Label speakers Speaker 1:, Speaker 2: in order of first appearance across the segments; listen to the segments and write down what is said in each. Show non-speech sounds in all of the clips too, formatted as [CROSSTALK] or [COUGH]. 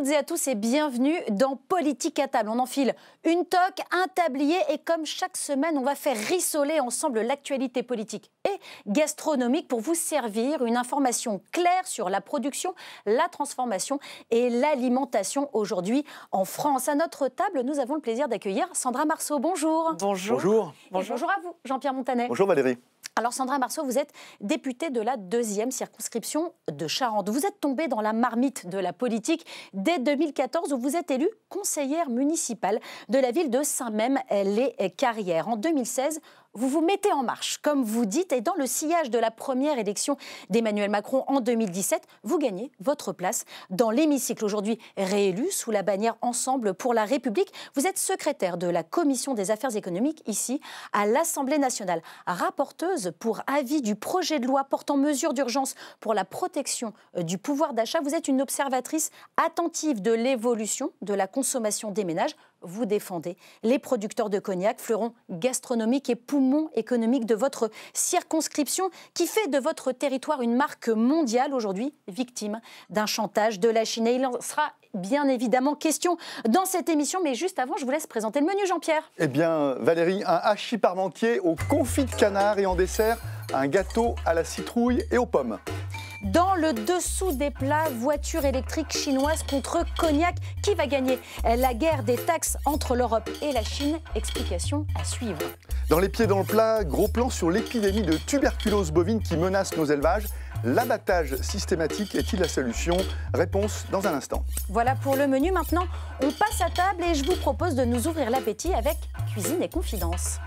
Speaker 1: toutes et à tous et bienvenue dans Politique à table. On enfile une toque, un tablier et comme chaque semaine, on va faire rissoler ensemble l'actualité politique et gastronomique pour vous servir une information claire sur la production, la transformation et l'alimentation aujourd'hui en France. À notre table, nous avons le plaisir d'accueillir Sandra Marceau. Bonjour. Bonjour. Bonjour. bonjour à vous, Jean-Pierre Montanet. Bonjour Valérie. Alors Sandra Marceau, vous êtes députée de la deuxième circonscription de Charente. Vous êtes tombée dans la marmite de la politique dès 2014 où vous êtes élue conseillère municipale de la ville de Saint-Même-les-Carrières. En 2016, vous vous mettez en marche, comme vous dites, et dans le sillage de la première élection d'Emmanuel Macron en 2017, vous gagnez votre place dans l'hémicycle. Aujourd'hui réélu sous la bannière Ensemble pour la République, vous êtes secrétaire de la Commission des affaires économiques ici à l'Assemblée nationale, rapporteuse pour avis du projet de loi portant mesures d'urgence pour la protection euh, du pouvoir d'achat. Vous êtes une observatrice attentive de l'évolution de la consommation des ménages vous défendez. Les producteurs de cognac, fleurons gastronomiques et poumons économiques de votre circonscription, qui fait de votre territoire une marque mondiale aujourd'hui, victime d'un chantage de la Chine. il en sera bien évidemment question dans cette émission, mais juste avant, je vous laisse présenter le menu, Jean-Pierre.
Speaker 2: Eh bien, Valérie, un hachis parmentier au confit de canard et en dessert, un gâteau à la citrouille et aux pommes
Speaker 1: dans le dessous des plats, voiture électrique chinoise contre cognac. Qui va gagner La guerre des taxes entre l'Europe et la Chine. Explication à suivre.
Speaker 2: Dans les pieds dans le plat, gros plan sur l'épidémie de tuberculose bovine qui menace nos élevages. L'abattage systématique est-il la solution Réponse dans un instant.
Speaker 1: Voilà pour le menu. Maintenant, on passe à table et je vous propose de nous ouvrir l'appétit avec Cuisine et Confidence.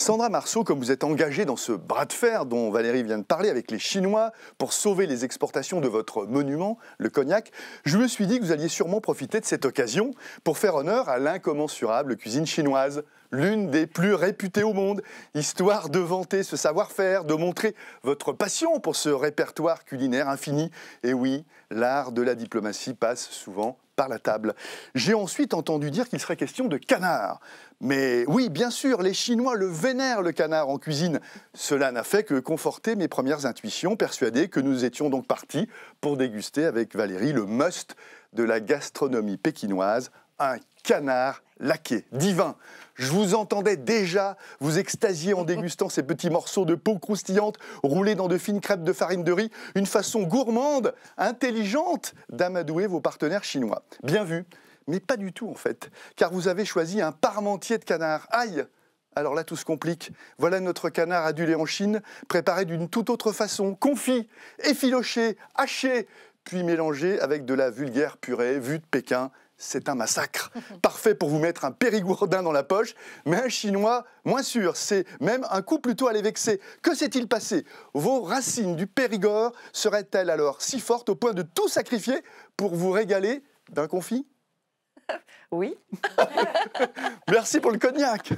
Speaker 2: Sandra Marceau, comme vous êtes engagée dans ce bras de fer dont Valérie vient de parler avec les Chinois pour sauver les exportations de votre monument, le cognac, je me suis dit que vous alliez sûrement profiter de cette occasion pour faire honneur à l'incommensurable cuisine chinoise l'une des plus réputées au monde, histoire de vanter ce savoir-faire, de montrer votre passion pour ce répertoire culinaire infini. Et oui, l'art de la diplomatie passe souvent la table. J'ai ensuite entendu dire qu'il serait question de canard. Mais oui, bien sûr, les Chinois le vénèrent, le canard, en cuisine. Cela n'a fait que conforter mes premières intuitions, persuadé que nous étions donc partis pour déguster avec Valérie le must de la gastronomie pékinoise, un canard laqué, divin. Je vous entendais déjà vous extasier en dégustant ces petits morceaux de peau croustillante roulés dans de fines crêpes de farine de riz, une façon gourmande, intelligente d'amadouer vos partenaires chinois. Bien vu, mais pas du tout en fait, car vous avez choisi un parmentier de canard. Aïe alors là, tout se complique. Voilà notre canard adulé en Chine, préparé d'une toute autre façon, confit, effiloché, haché, puis mélangé avec de la vulgaire purée vue de Pékin c'est un massacre. [LAUGHS] Parfait pour vous mettre un périgourdin dans la poche, mais un chinois, moins sûr, c'est même un coup plutôt à les vexer. Que s'est-il passé Vos racines du Périgord seraient-elles alors si fortes au point de tout sacrifier pour vous régaler d'un confit oui. [LAUGHS] Merci pour le cognac.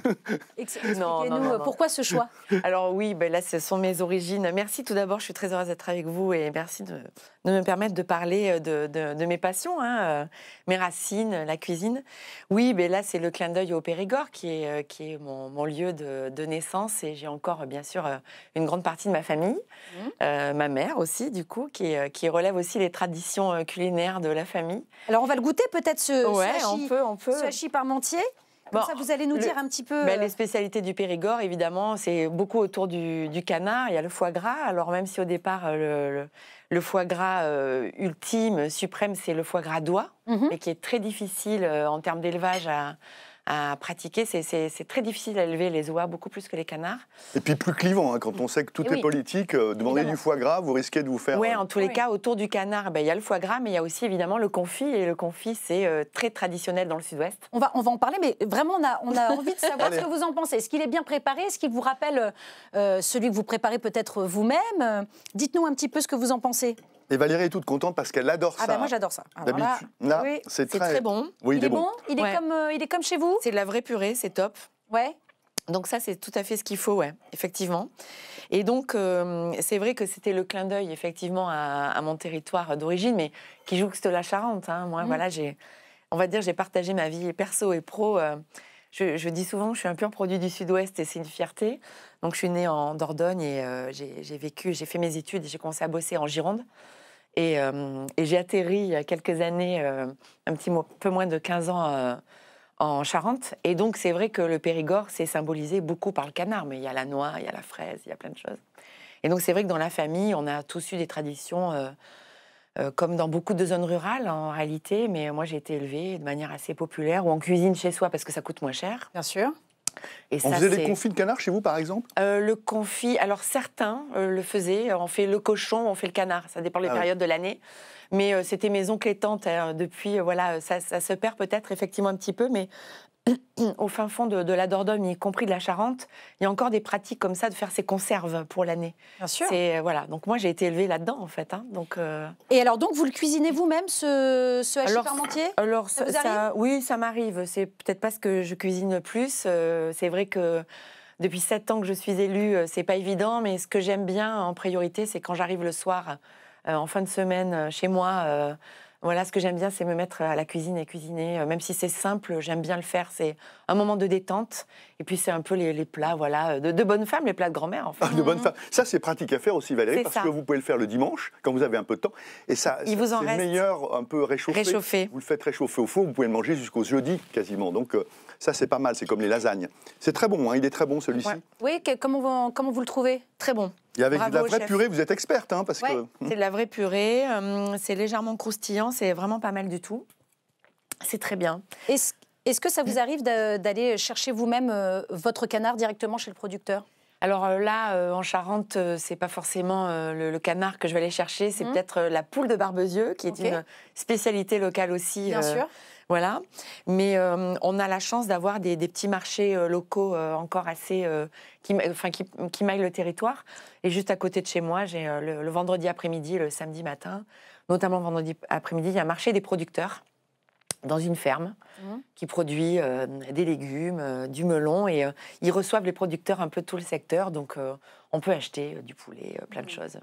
Speaker 3: Expliquez-nous euh, pourquoi ce choix. Alors oui, ben là, ce sont mes origines. Merci tout d'abord, je suis très heureuse d'être avec vous et merci de, me permettre de parler euh, de, mes passions, hein, euh, mes racines, la cuisine. Oui, ben là, c'est le clin d'œil au Périgord qui est, mon, lieu de, naissance et j'ai encore, bien sûr, une grande partie de ma famille, mmh. ma mère aussi, du coup, qui, relève aussi les traditions culinaires de la famille. Alors on va le goûter peut-être ce, ouais, on peut,
Speaker 1: peut, on parmentier bon, ça, vous allez nous dire un petit peu. Ben, euh, les
Speaker 3: spécialités du Périgord, évidemment, c'est beaucoup autour du, canard. Il y a le foie gras. Alors, même si au départ, euh, le, foie gras euh, ultime, suprême, c'est le foie gras d'oie, mhm. et mais qui est très difficile en termes d'élevage à à pratiquer. C'est très difficile à les oies, beaucoup plus que les canards.
Speaker 2: Et puis plus clivant, hein, quand on sait que tout eh est politique, euh, demander du foie gras, vous risquez de vous faire... Oui, euh, en tous
Speaker 3: les cas, autour du canard, ben, il y a le foie gras, mais il y a aussi évidemment le confit. Et le confit, c'est euh, très traditionnel dans le sud-ouest. On va, on va en parler, mais vraiment, on a, on a [LAUGHS] envie de savoir ce que
Speaker 1: vous en pensez. Est-ce qu'il est bien préparé Est-ce qu'il vous rappelle celui que vous préparez peut-être vous-même Dites-nous un petit peu ce que vous en pensez.
Speaker 2: Et Valérie est toute contente parce qu'elle adore ah ça. ben moi j'adore ça. D'habitude, c'est très... bon. il, est, bon.
Speaker 3: Il, est comme, euh, il est comme chez vous. C'est de la vraie purée, c'est top. Ouais. Donc ça, c'est tout à fait ce qu'il faut, ouais, effectivement. Et donc, euh, c'est vrai que c'était le clin d'œil, effectivement, à, mon territoire d'origine, mais qui joue jouxte la Charente. Hein. Moi, mm. voilà, j'ai, on va dire, j'ai partagé ma vie perso et pro. Euh, je, dis souvent que je suis un pur produit du Sud-Ouest et c'est une fierté. Donc, je suis née en Dordogne et j'ai, vécu, j'ai fait mes études et j'ai commencé à bosser en Gironde. Euh, et, j'ai atterri il y a quelques années, euh, un petit peu moins de 15 ans, euh, en Charente. Et donc, c'est vrai que le Périgord, c'est symbolisé beaucoup par le canard. Mais il y a la noix, il y a la fraise, il y a plein de choses. Et donc, c'est vrai que dans la famille, on a tous eu des traditions, comme dans beaucoup de zones rurales, en réalité. Mais moi, j'ai été élevée de manière assez populaire, ou on cuisine chez soi parce que ça coûte moins cher. Bien sûr.
Speaker 2: Et on faisait des confits de canard chez vous, par exemple
Speaker 3: euh, Le confit, alors certains euh, le faisaient. On fait le cochon, on fait le canard. Ça dépend des ah périodes de l'année. Mais euh, c'était maison oncles tantes. Hein, depuis, voilà, ça, ça, se perd peut-être effectivement un petit peu, mais [CLEARS THROAT] au fin fond de, la Dordogne, y compris de la Charente, il y a encore des pratiques comme ça de faire ses conserves pour l'année. Bien sûr. Euh, voilà. Donc moi j'ai été élevée là-dedans en fait. Hein. donc. Euh,
Speaker 1: Et alors donc vous le cuisinez vous-même ce, hachis
Speaker 3: alors, oui, ça m'arrive. C'est peut-être pas ce que je cuisine le plus. Euh, c'est vrai que depuis sept ans que je suis élue, c'est pas évident, mais ce que j'aime bien en priorité, c'est quand j'arrive le soir, en fin de semaine, chez moi voilà, ce que j'aime bien, c'est me mettre à la cuisine et cuisiner. Euh, même si c'est simple, j'aime bien le faire. C'est un moment de détente. Et puis, c'est un peu les, plats voilà, euh, de, de bonnes femmes, les plats de grand-mère, en fait. Ah,
Speaker 2: de bonne femme, Ça, c'est pratique à faire aussi, Valérie, parce que vous pouvez le faire le dimanche, quand vous avez un peu de temps. Et ça, c'est meilleur un peu réchauffé. réchauffé. Vous le faites réchauffer au four, vous pouvez le manger jusqu'au jeudi, quasiment. Donc, euh, ça, c'est pas mal. C'est comme les lasagnes. C'est très bon, hein. il est très bon, celui-ci.
Speaker 3: Oui, comment vous le trouvez Très bon.
Speaker 1: Et avec de la vraie purée,
Speaker 2: vous êtes experte, hein, parce que...
Speaker 3: c'est de la vraie purée, euh, c'est légèrement croustillant, c'est vraiment pas mal du tout. C'est très bien. Est-ce
Speaker 1: que ça vous arrive d'aller chercher vous-même euh, votre canard directement chez le producteur
Speaker 3: alors euh, là, en Charente, c'est pas forcément le, canard que je vais aller chercher, c'est mmh. peut-être la poule de Barbezieux, qui est une spécialité locale aussi. Bien sûr. Voilà. Mais euh, on a la chance d'avoir des, petits marchés euh, locaux euh, encore assez. qui, enfin, maillent le territoire. Et juste à côté de chez moi, j'ai le, vendredi après-midi, le samedi matin, notamment vendredi après-midi, il y a un marché des producteurs dans une ferme mmh. qui produit des légumes, du melon. Et ils reçoivent les producteurs un peu de tout le secteur. Donc on peut acheter du poulet, plein de mmh. choses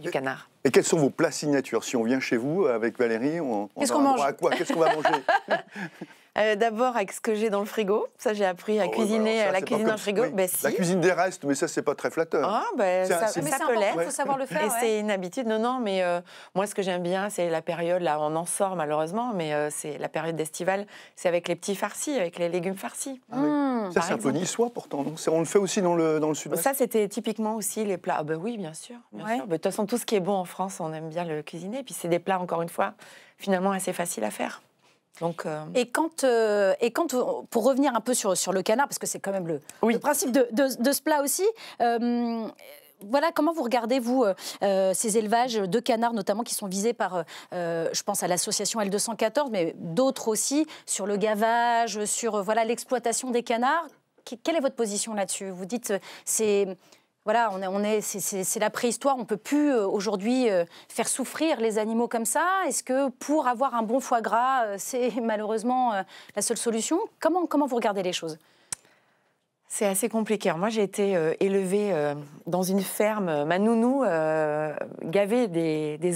Speaker 3: du canard.
Speaker 2: Et quels sont vos plats signatures Si on vient chez vous avec Valérie, on, on, à quoi Qu'est-ce qu'on va manger
Speaker 3: [LAUGHS] euh, D'abord avec ce que j'ai dans le frigo. Ça, j'ai appris à oh, bah cuisiner à la cuisine dans frigo. Bah, la cuisine des
Speaker 2: restes, mais ça, c'est pas très flatteur. Ah, ben, ça, peut l'être. faut savoir le faire. Et c'est
Speaker 3: une habitude. Non, non, mais euh, moi, ce que j'aime bien, c'est la période, là, on en sort malheureusement, mais euh, c'est la période d'estival, C'est avec les petits farcis, avec les légumes farcis. Ah
Speaker 2: mmh. Ça, c'est un peu niçois pourtant. Donc on le fait aussi dans le, dans le sud Ça,
Speaker 3: c'était typiquement aussi les plats. Ah bah oui, bien sûr. Bien bah, de toute façon, tout ce qui est bon en France, on aime bien le cuisiner. Puis c'est des plats, encore une fois, finalement assez faciles à faire. Donc, euh,
Speaker 1: et, quand, euh, et quand, pour revenir un peu sur, sur le canard, parce que c'est quand même le, le principe de, de, ce plat aussi, euh, voilà, comment vous regardez, vous, euh, euh, ces élevages de canards, notamment, qui sont visés par, euh, je pense à l'association L214, mais d'autres aussi, sur le gavage, sur voilà l'exploitation des canards Quelle est votre position là-dessus Vous dites, c'est... Voilà, c'est la préhistoire. On peut plus aujourd'hui faire souffrir les animaux comme ça. Est-ce que pour avoir un bon foie gras, c'est [LAUGHS] malheureusement la seule solution Comment comment vous regardez les choses
Speaker 3: c'est assez compliqué. moi, j'ai été euh, élevée euh, dans une ferme. Euh, ma nounou des,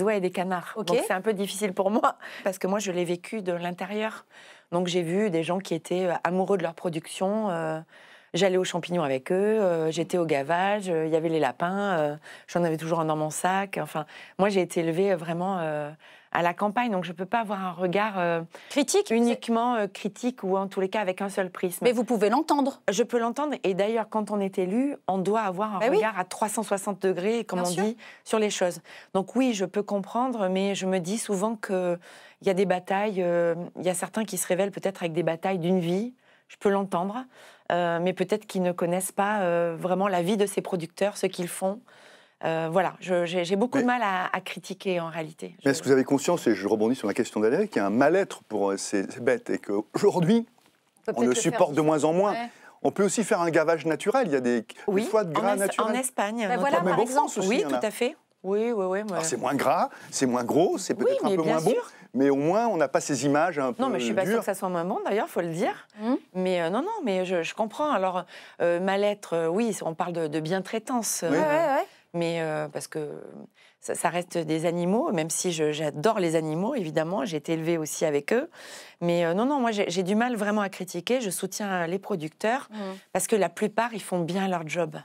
Speaker 3: oies et des canards. Donc c'est un peu difficile pour moi, [LAUGHS] parce que moi, je l'ai vécu de l'intérieur. Donc j'ai vu des gens qui étaient amoureux de leur production. J'allais aux champignons avec eux, j'étais au gavage, il y avait les lapins, j'en avais toujours un dans mon sac. Enfin, moi, j'ai été élevée vraiment à la campagne. Donc je ne peux pas avoir un regard euh, critique, uniquement euh, critique ou en tous les cas avec un seul prisme. Mais vous pouvez l'entendre. Je peux l'entendre. Et d'ailleurs, quand on est élu, on doit avoir un bah regard à 360 degrés, comme on dit, sur les choses. Donc oui, je peux comprendre, mais je me dis souvent qu'il y a des batailles, euh, il y a certains qui se révèlent peut-être avec des batailles d'une vie. Je peux l'entendre, mais peut-être qu'ils ne connaissent pas vraiment la vie de ces producteurs, ce qu'ils font, euh, voilà, j'ai beaucoup de mal à, critiquer en réalité.
Speaker 2: Mais est-ce que vous avez conscience, et je rebondis sur la question d'Aléric, qu'il y a un mal-être pour euh, ces, bêtes et qu'aujourd'hui,
Speaker 3: on, le supporte de moins
Speaker 2: en moins On peut aussi faire un gavage naturel. Il y a des, fois de gras en En Espagne, bah, voilà, par exemple. oui, tout à
Speaker 3: fait. Oui, oui, oui. C'est
Speaker 2: moins gras, c'est moins gros, c'est peut-être un peu moins bon, mais au moins on n'a pas ces images un peu. Non, mais je suis pas sûre que ça
Speaker 3: soit moins bon d'ailleurs, faut le dire. Hum. Mais euh, non, non, mais je, comprends. Alors, mal-être, oui, on parle de, de bien-traitance. Oui mais euh, parce que ça, reste des animaux, même si j'adore les animaux, évidemment, j'ai été élevée aussi avec eux. Mais euh, non, non, moi j'ai du mal vraiment à critiquer, je soutiens euh, les producteurs, mmh. parce que la plupart, ils font bien leur job.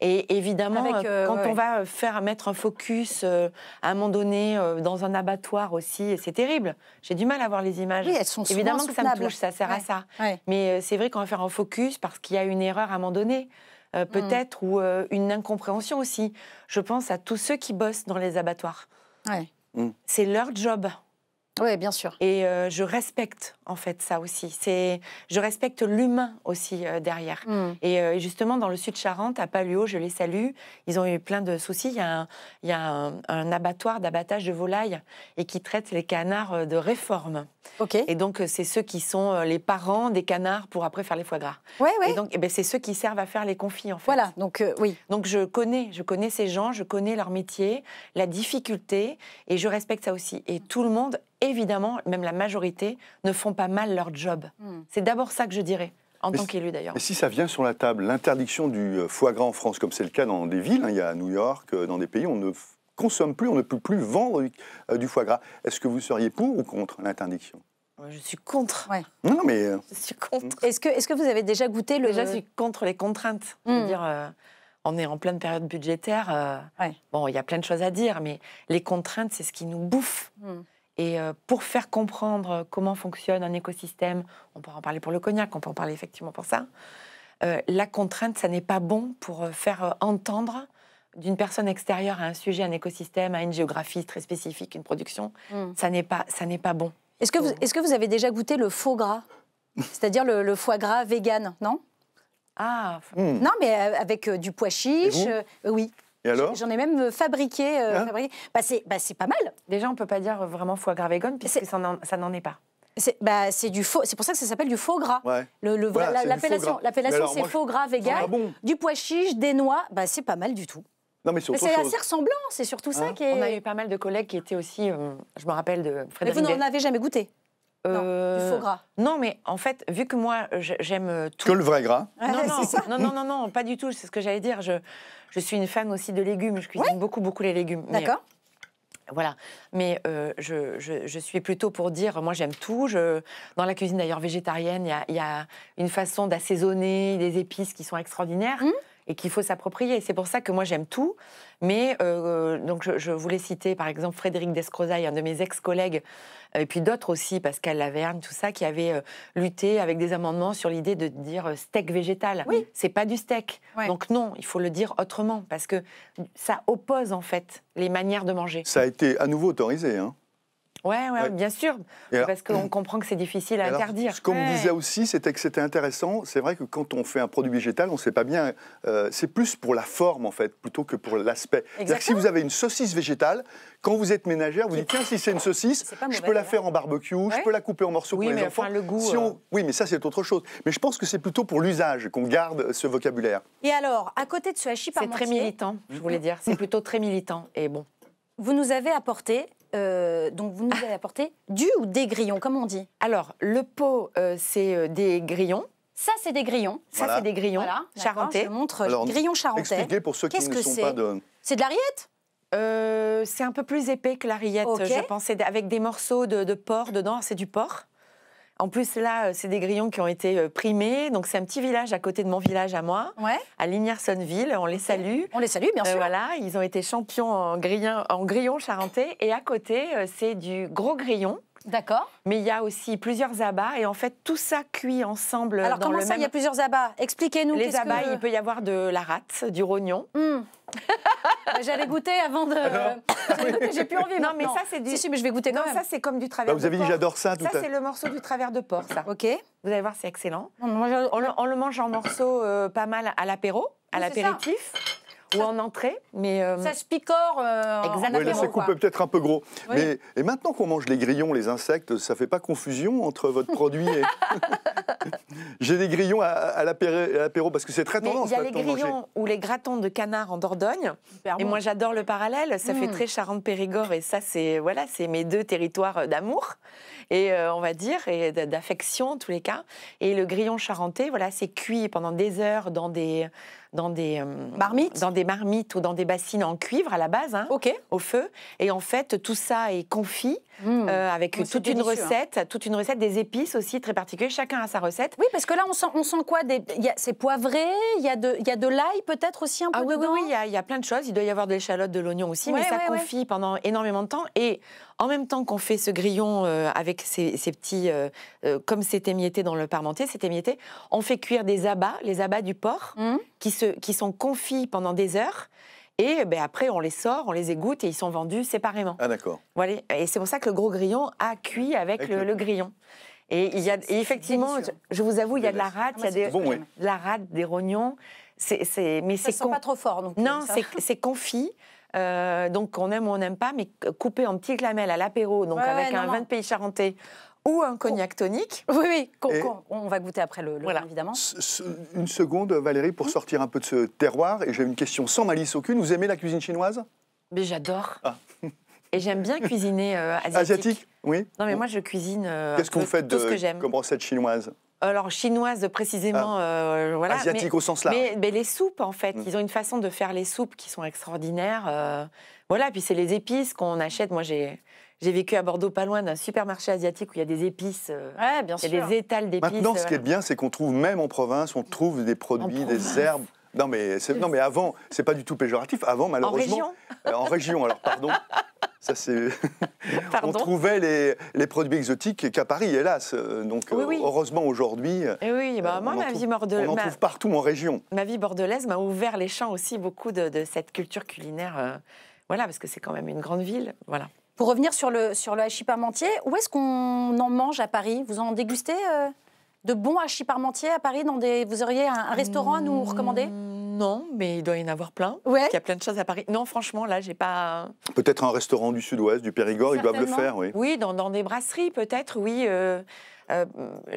Speaker 3: Et évidemment, quand on va faire mettre un focus à un moment donné dans un abattoir aussi, c'est terrible. J'ai du mal à voir les images. Oui, elles sont évidemment que ça me touche, ça sert à ça. Mais c'est vrai qu'on va faire un focus parce qu'il y a une erreur à un moment donné. Euh, hmm. peut-être, ou euh, une incompréhension aussi. Je pense à tous ceux qui bossent dans les abattoirs. Hmm. C'est leur job. Oui, bien sûr. Et euh, je respecte en fait ça aussi. C'est, je respecte l'humain aussi euh, derrière. Hmm. Et euh, justement, dans le sud Charente, à Paluo, je les salue. Ils ont eu plein de soucis. Il y a un, abattoir d'abattage de volailles et qui traite les canards de réforme. Ok. Et donc, c'est ceux qui sont les parents des canards pour après faire les foie gras. Ouais, ouais. Et donc, eh ben, c'est ceux qui servent à faire les confits en fait. Voilà. Donc oui. Donc je connais, je connais ces gens, je connais leur métier, la difficulté, et je respecte ça aussi. Et tout le monde évidemment, même la majorité, ne font pas mal leur job. Hmm. C'est d'abord ça que je dirais. En tant qu'élu d'ailleurs. Mais
Speaker 2: si ça vient sur la table, l'interdiction du euh, foie gras en France, comme c'est le cas dans des villes, hein, il y a à New York, euh, dans des pays, on ne consomme plus, on ne peut plus vendre euh, du, foie gras. Est-ce que vous seriez pour ou contre l'interdiction
Speaker 3: je
Speaker 1: suis contre.
Speaker 2: Non, mais. Je suis
Speaker 3: contre.
Speaker 1: Est-ce que, est que vous avez déjà
Speaker 3: goûté le. Déjà, je suis contre les contraintes. Hmm. dire, on est en pleine période budgétaire. Bon, il y a plein de choses à dire, mais les contraintes, c'est ce qui nous bouffe. Hmm. Et euh, pour faire comprendre euh, comment fonctionne un écosystème, on peut en parler pour le cognac, on peut en parler effectivement pour ça, euh, la contrainte, ça n'est pas bon pour faire entendre d'une personne extérieure à un sujet, un écosystème, à une géographie très spécifique, une production, hmm. ça n'est pas, ça n'est pas bon. Est-ce que, vous, est que vous avez
Speaker 1: déjà goûté le faux gras [LAUGHS] C'est-à-dire le, foie gras vegan, non ah, hmm. non, mais avec du pois chiche, oui. J'en ai même euh, fabriqué. Euh, ah. bah, bah, c'est pas mal. Déjà, on ne peut pas dire vraiment foie gras vegan, puisque ça n'en est pas. Bah, c'est du faux. C'est pour ça que ça s'appelle du faux gras.
Speaker 2: l'appellation, l'appellation, c'est faux gras
Speaker 1: vegan. Du pois chiche, des noix, bah, c'est pas mal du tout.
Speaker 2: mais c'est assez
Speaker 1: ressemblant, c'est surtout ça hein qui est... On a eu
Speaker 3: pas mal de collègues qui étaient aussi, euh, je me rappelle de Frédéric. Mais vous n'en avez jamais goûté non, du euh, faux gras. Non, mais en fait, vu que moi, j'aime euh, tout. Que le vrai gras non, non, non, pas du tout. C'est ce que j'allais dire. Je, suis une femme aussi de légumes. Je cuisine beaucoup, beaucoup les légumes. D'accord. Voilà, mais euh, je, suis plutôt pour dire, moi j'aime tout. Je, dans la cuisine d'ailleurs végétarienne, il y, a, une façon d'assaisonner des épices qui sont extraordinaires. Mmh et qu'il faut s'approprier. C'est pour ça que moi j'aime tout, mais euh, euh, donc je, voulais citer par exemple Frédéric Descrozaille, un de mes ex-collègues, euh, et puis d'autres aussi, Pascal Laverne, tout ça, qui avait lutté avec des amendements sur l'idée de dire steak végétal. Oui. C'est pas du steak. Donc non, il faut le dire autrement, parce que ça oppose en fait les manières de manger. Ça
Speaker 2: a été à nouveau autorisé. Hein
Speaker 3: oui, ouais, ouais, bien sûr, parce qu'on [CLEARS THROAT] comprend que c'est difficile à interdire. Ce qu'on me disait
Speaker 2: aussi, c'était que c'était intéressant. C'est vrai que quand on fait un produit végétal, on ne sait pas bien. Euh, c'est plus pour la forme, en fait, plutôt que pour l'aspect. Si vous avez une saucisse végétale, quand vous êtes ménagère, vous dites tiens, si c'est une saucisse, je peux la hein. faire en barbecue, je peux la couper en morceaux oui, pour les mais enfants. le goût, euh. Oui, mais ça, c'est autre chose. Mais je pense que c'est plutôt pour l'usage qu'on garde ce vocabulaire.
Speaker 3: Et alors, à côté de ce hachis parmentier. C'est très militant, je voulais dire. C'est plutôt très militant. Et bon.
Speaker 1: Vous nous avez apporté euh, donc vous nous ah. avez apporté du ou des grillons, comme on dit
Speaker 3: Alors, le pot, euh, c'est euh, des grillons. Ça, c'est des grillons. Ça, c'est des grillons voilà, charentais. Je montre grillons charentais. Expliquez pour ceux qui ne sont pas de... C'est de l'arriette c'est un peu plus épais que la je pensais. avec des morceaux de porc dedans. C'est du porc. En plus, là, euh, c'est des grillons qui ont été euh, primés. Donc, c'est un petit village à côté de mon village à moi, à Lignersonville. On les salue. On les salue, bien euh, sûr. voilà, ils ont été champions en grillons en grillon charentais. Et à côté, c'est du gros grillon. D'accord. Mais il y a aussi plusieurs abats et en fait tout ça cuit ensemble. Alors comment le ça, il y a plusieurs abats Expliquez-nous. Les abats, que... il peut y avoir de la rate, du rognon. Hmm. Bah, j'allais goûter avant de. [LAUGHS] J'ai plus envie. Non, mais ça, c'est Si, si, mais je vais goûter quand non, Ça, c'est comme du travers. porc. Bah, vous avez dit, j'adore ça. Tout ça, c'est le morceau du travers de porc, ça. Ok. Vous allez voir, c'est excellent. On, le, mange en morceaux euh, pas mal à l'apéro, à l'apéritif ou en entrée. Mais, euh, Ça se picore. Euh, Oui, ça coupe
Speaker 2: peut-être un peu gros. Mais, et maintenant qu'on mange les grillons, les insectes, ça ne fait pas confusion entre votre [LAUGHS] produit et. [LAUGHS] J'ai des grillons à, l'apéro parce que c'est très tendance. Il y a les grillons
Speaker 3: ou les gratons de canard en Dordogne. et moi, j'adore le parallèle. Ça fait hmm. très Charente-Périgord. Et ça, c'est voilà, mes deux territoires d'amour. Et euh, on va dire, et d'affection en tous les cas. Et le grillon charentais, voilà, c'est cuit pendant des heures dans des dans des euh, marmites, dans des marmites ou dans des bassines en cuivre à la base, hein, au feu. Et en fait, tout ça est confit Mmh. Euh, avec toute une hein. recette, toute une recette des épices aussi très particulières. Chacun a sa recette. Oui, parce que là, on sent, on sent quoi C'est poivré, il y a de, y a de l'ail peut-être aussi un ah peu ah, oui, Oui, il y, a plein de choses. Il doit y avoir de l'échalote, de l'oignon aussi, mais ça confit confie pendant énormément de temps. Et en même temps qu'on fait ce grillon euh, avec ces, petits, euh, comme c'est émietté dans le parmentier, c'est émietté, on fait cuire des abats, les abats du porc, mmh. qui, se, qui sont confits pendant des heures. Et ben, après, on les sort, on les égoutte et ils sont vendus séparément. Ah d'accord. Voilà. Et c'est pour ça que le gros grillon a cuit avec, le, grillon. Et, il y a, et effectivement, je, vous avoue, il y a de la rate, il y a ah, des, la rate, des rognons. C'est, c'est, mais c'est pas
Speaker 1: trop fort. non, c'est,
Speaker 3: c'est confit. Euh, donc on aime ou on n'aime pas, mais coupé en petites lamelles à l'apéro, donc avec un vin de pays charentais ou un cognac tonique. Oui, oui, on va goûter après le, évidemment.
Speaker 2: une seconde, Valérie, pour mmh. sortir un peu de ce terroir. Et j'ai une question sans malice aucune. Vous aimez la cuisine chinoise
Speaker 3: Mais j'adore. Ah. [LAUGHS] Et j'aime bien cuisiner euh, asiatique. Asiatique,
Speaker 2: oui. Non, mais moi, je
Speaker 3: cuisine. Euh, Qu'est-ce que vous faites tout ce que j'aime.
Speaker 2: comme recette chinoise
Speaker 3: alors chinoise précisément, ah. euh, Asiatique au sens large. Mais, les soupes en fait, mmh. ils ont une façon de faire les soupes qui sont extraordinaires. Euh, voilà, puis c'est les épices qu'on achète. Moi j'ai j'ai vécu à Bordeaux, pas loin d'un supermarché asiatique où il y a des épices. Euh, ouais, bien sûr. Il y a des étals d'épices. Maintenant, ce qui est bien,
Speaker 2: c'est qu'on trouve même en province, on trouve des produits, des herbes. Non mais, non mais avant, c'est pas du tout péjoratif. Avant, malheureusement, en région, euh, en région alors pardon. Ça, c'est... [LAUGHS] on trouvait les, produits exotiques qu'à Paris, hélas. Euh, donc, heureusement, aujourd'hui. Eh
Speaker 3: oui, bah, moi, ma vie bordelaise. On en trouve
Speaker 2: partout en région.
Speaker 3: Ma vie bordelaise m'a ouvert les champs aussi beaucoup de, cette culture culinaire. voilà, parce que c'est quand même une grande ville. Voilà.
Speaker 1: Pour revenir sur le, sur le hachis parmentier, où est-ce qu'on en mange à Paris Vous en dégustez euh, de bons hachis parmentiers à Paris dans des... Vous auriez un, restaurant à nous hmm, recommander
Speaker 3: non, mais il doit y en avoir plein. Il y a plein de choses à Paris. Non, franchement, là, j'ai pas.
Speaker 2: Peut-être un restaurant du Sud-Ouest, du Périgord, ils doivent le faire, oui.
Speaker 3: Oui, dans, des brasseries, peut-être, oui. Euh, euh,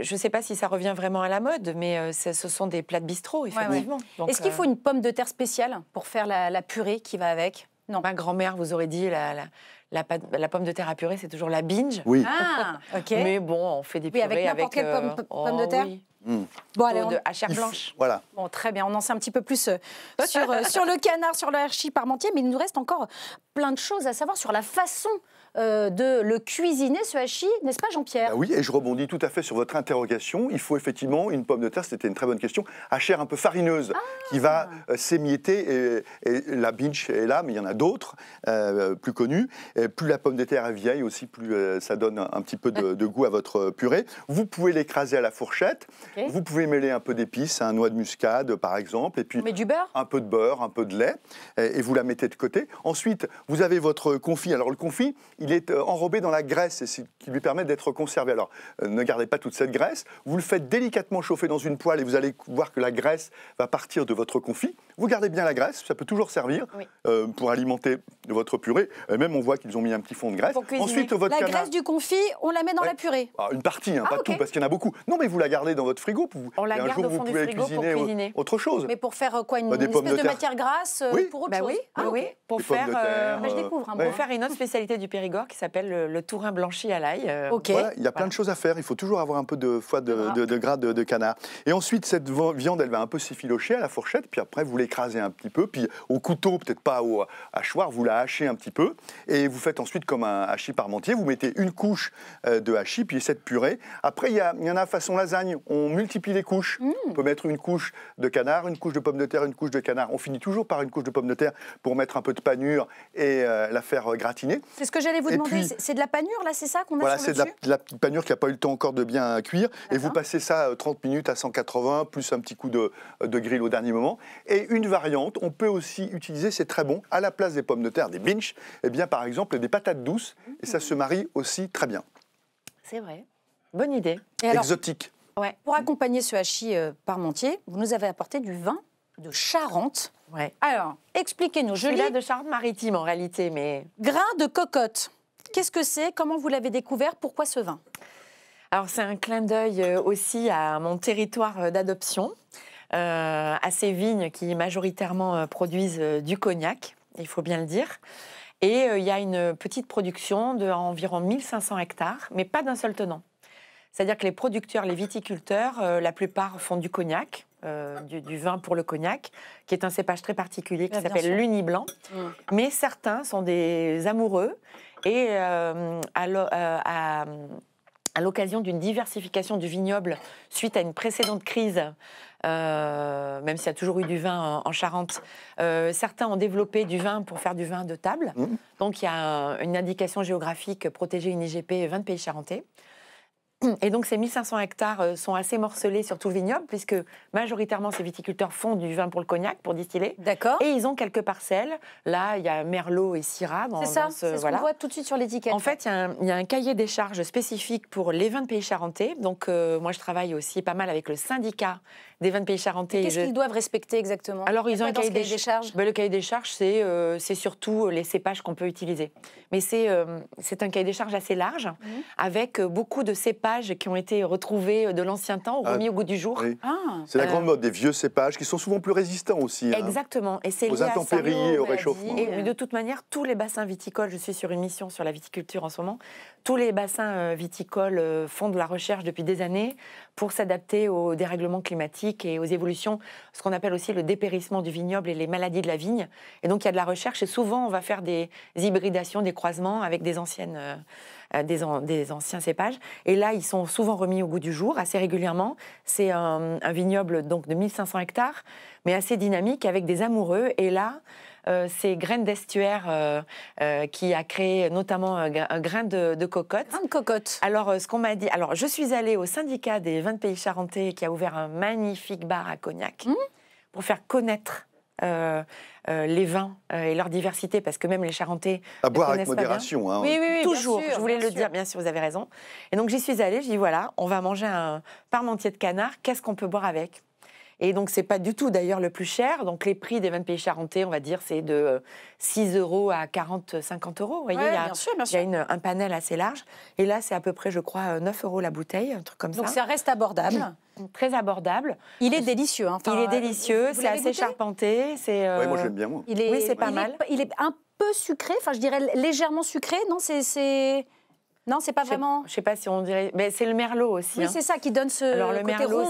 Speaker 3: je ne sais pas si ça revient vraiment à la mode, mais ce sont des plats de bistrot, effectivement. Est-ce qu'il faut une pomme de terre spéciale pour faire la purée qui va avec non. Ma grand-mère vous aurait dit la, la, pomme de terre à purée, c'est toujours la binge. Oui. Ah, [LAUGHS] mais bon, on fait des purées
Speaker 2: oui, avec n'importe quelle pomme, euh, de oh, terre. Hmm. Bon, allez, à chair blanche. Voilà.
Speaker 3: Bon, très bien. On en sait
Speaker 1: un petit peu plus euh, [LAUGHS] euh, sur, le canard, sur le l'archi parmentier, mais il nous reste encore plein de choses à savoir sur la façon euh, de le cuisiner, ce hachis, n'est-ce pas Jean-Pierre bah Oui, et
Speaker 2: je rebondis tout à fait sur votre interrogation. Il faut effectivement une pomme de terre, c'était une très bonne question, à chair un peu farineuse, ah. qui va euh, s'émietter. Et, la binge est là, mais il y en a d'autres, euh, plus connus. plus la pomme de terre est vieille aussi, plus ça donne un, petit peu [LAUGHS] de, goût à votre purée. Vous pouvez l'écraser à la fourchette. Vous pouvez mêler un peu d'épices, un noix de muscade par exemple, et puis mais du beurre. un peu de beurre, un peu de lait, et, vous la mettez de côté. Ensuite, vous avez votre confit. Alors le confit, il est euh, enrobé dans la graisse et ce qui lui permet d'être conservé. Alors, euh, ne gardez pas toute cette graisse. Vous le faites délicatement chauffer dans une poêle et vous allez voir que la graisse va partir de votre confit. Vous gardez bien la graisse, ça peut toujours servir euh, pour alimenter votre purée. Et même on voit qu'ils ont mis un petit fond de graisse. Ensuite, votre la graisse
Speaker 1: du confit, on la met dans la purée.
Speaker 2: Ah, une partie, hein, ah, pas tout, parce qu'il y en a beaucoup. Non, mais vous la gardez dans votre frigo. Vous... On la un garde jour, vous pouvez du cuisiner, pour autre chose. Mais
Speaker 1: pour
Speaker 3: faire quoi
Speaker 2: Une, bah, espèce de, matière
Speaker 3: grasse oui. pour autre bah chose. ah, bah oui.
Speaker 1: Pour faire, je découvre, hein, pour
Speaker 2: faire
Speaker 3: une autre spécialité du péril qui s'appelle le, Tourin blanchi à l'ail. Euh, il
Speaker 2: y a plein de choses à faire. Il faut toujours avoir un peu de foie de, de gras de, canard. Et ensuite, cette viande, elle va un peu s'effilocher à la fourchette. Puis après, vous l'écrasez un petit peu. Puis au couteau, peut-être pas au hachoir, vous la hachez un petit peu. Et vous faites ensuite comme un hachis parmentier. Vous mettez une couche euh, de hachis, puis cette purée. Après, il y, en a façon lasagne. On multiplie les couches. Mm. On peut mettre une couche de canard, une couche de pomme de terre, une couche de canard. On finit toujours par une couche de pomme de terre pour mettre un peu de panure et euh, la faire gratiner.
Speaker 1: C'est ce que j'ai vous c'est de la panure là, c'est ça qu'on a Voilà, c'est de,
Speaker 2: la petite panure qui n'a pas eu le temps encore de bien cuire. Et vous passez ça 30 euh, minutes à 180, plus un petit coup de, euh, de grill au dernier moment. Et une variante, on peut aussi utiliser, c'est très bon, à la place des pommes de terre, des binches, eh bien par exemple des patates douces. Et ça se marie aussi très bien.
Speaker 3: C'est vrai. Bonne idée.
Speaker 1: Exotique. Pour accompagner ce hachis euh, parmentier, vous nous avez apporté du vin de Charente. Ouais. Alors, expliquez-nous. Je lis. de Charente-Maritime en réalité, mais. Grain de cocotte. Qu'est-ce que c'est Comment vous l'avez découvert Pourquoi ce vin
Speaker 3: Alors, c'est un clin d'œil euh, aussi à mon territoire euh, d'adoption, euh, à ces vignes qui majoritairement produisent du cognac, il faut bien le dire. Et il y a une petite production de d'environ 1500 hectares, mais pas d'un seul tenant. C'est-à-dire que les producteurs, les viticulteurs, la plupart font du cognac, euh, du, vin pour le cognac, qui est un cépage très particulier qui ah, s'appelle l'Uni Blanc Mais certains sont des amoureux et euh, euh, à, l'occasion d'une diversification du vignoble suite à une précédente crise, même s'il y a toujours eu du vin en, Charente, certains ont développé du vin pour faire du vin de table. Mmh. Donc il y a une indication géographique protégée, une IGP, 20 pays charentais. Et donc ces 1500 hectares euh, sont assez morcelés sur tout le vignoble, puisque majoritairement ces viticulteurs font du vin pour le cognac, pour distiller. D'accord. Et ils ont quelques parcelles. Là, il y a Merlot et Syrah. C'est ça, c'est ce, qu'on voit tout de suite sur l'étiquette. En fait, il y, a un cahier des charges spécifique pour les vins de pays charentais. Donc euh, moi, je travaille aussi pas mal avec le syndicat des vins de pays charentais. Qu'est-ce qu'ils doivent respecter
Speaker 1: exactement Alors, ils ont un cahier, des, charges ben,
Speaker 3: Le cahier des charges, c'est euh, c'est surtout les cépages qu'on peut utiliser. Mais c'est c'est un cahier des charges assez large, mmh. avec beaucoup de cépages qui ont été retrouvés euh, de l'ancien temps, ah, remis au goût du jour. Ah. c'est la euh, grande mode
Speaker 2: des vieux cépages qui sont souvent plus résistants aussi. Hein.
Speaker 3: aux intempéries au réchauffement. de toute manière, tous les bassins viticoles, je suis sur une mission sur la viticulture en ce moment, tous les bassins euh, viticoles font de la recherche depuis des années pour s'adapter aux dérèglements climatiques et aux évolutions, ce qu'on appelle aussi le dépérissement du vignoble et les maladies de la vigne. Et donc il y a de la recherche et souvent on va faire des hybridations, des croisements avec des, anciennes, euh, euh, des, anciens cépages. Et là, ils sont souvent remis au goût du jour assez régulièrement. C'est un, vignoble donc de 1500 hectares, mais assez dynamique avec des amoureux. Et là, c'est euh, ces graines d'estuaire euh, euh, qui a créé notamment un, grain de, de, cocotte. Grain de cocotte. Alors, ce qu'on m'a dit, alors je suis allée au syndicat des vins de pays charentais qui a ouvert un magnifique bar à Cognac mmh. pour faire connaître les vins et leur diversité, parce que même les Charentais. À boire avec modération. Hein. oui, oui, oui, toujours. je voulais le dire, bien sûr, vous avez raison. Et donc j'y suis allée, j'ai dit voilà, on va manger un parmentier de canard, qu'est-ce qu'on peut boire avec et donc, c'est pas du tout d'ailleurs le plus cher. Donc, les prix des vins de pays charentais, on va dire, c'est de 6 euh, euros à 40, 50 euros. Vous voyez, il y a, bien sûr, bien sûr. Il y a un panel assez large. Et là, c'est à peu près, je crois, 9 euh, euros la bouteille, un truc comme ça. Donc, ça
Speaker 1: reste abordable. Mm. Mm. Très abordable. Il est délicieux. Hein. il est délicieux, c'est assez
Speaker 3: charpenté. C'est. Euh... moi, j'aime bien, moi. Il est... Oui, c'est pas mal.
Speaker 1: il est un peu sucré, enfin, je dirais légèrement sucré, non C'est. Non, c'est pas vraiment.
Speaker 3: Je sais pas si on dirait. Mais c'est le merlot aussi. Oui, hein. c'est ça qui donne ce. Alors le merlot,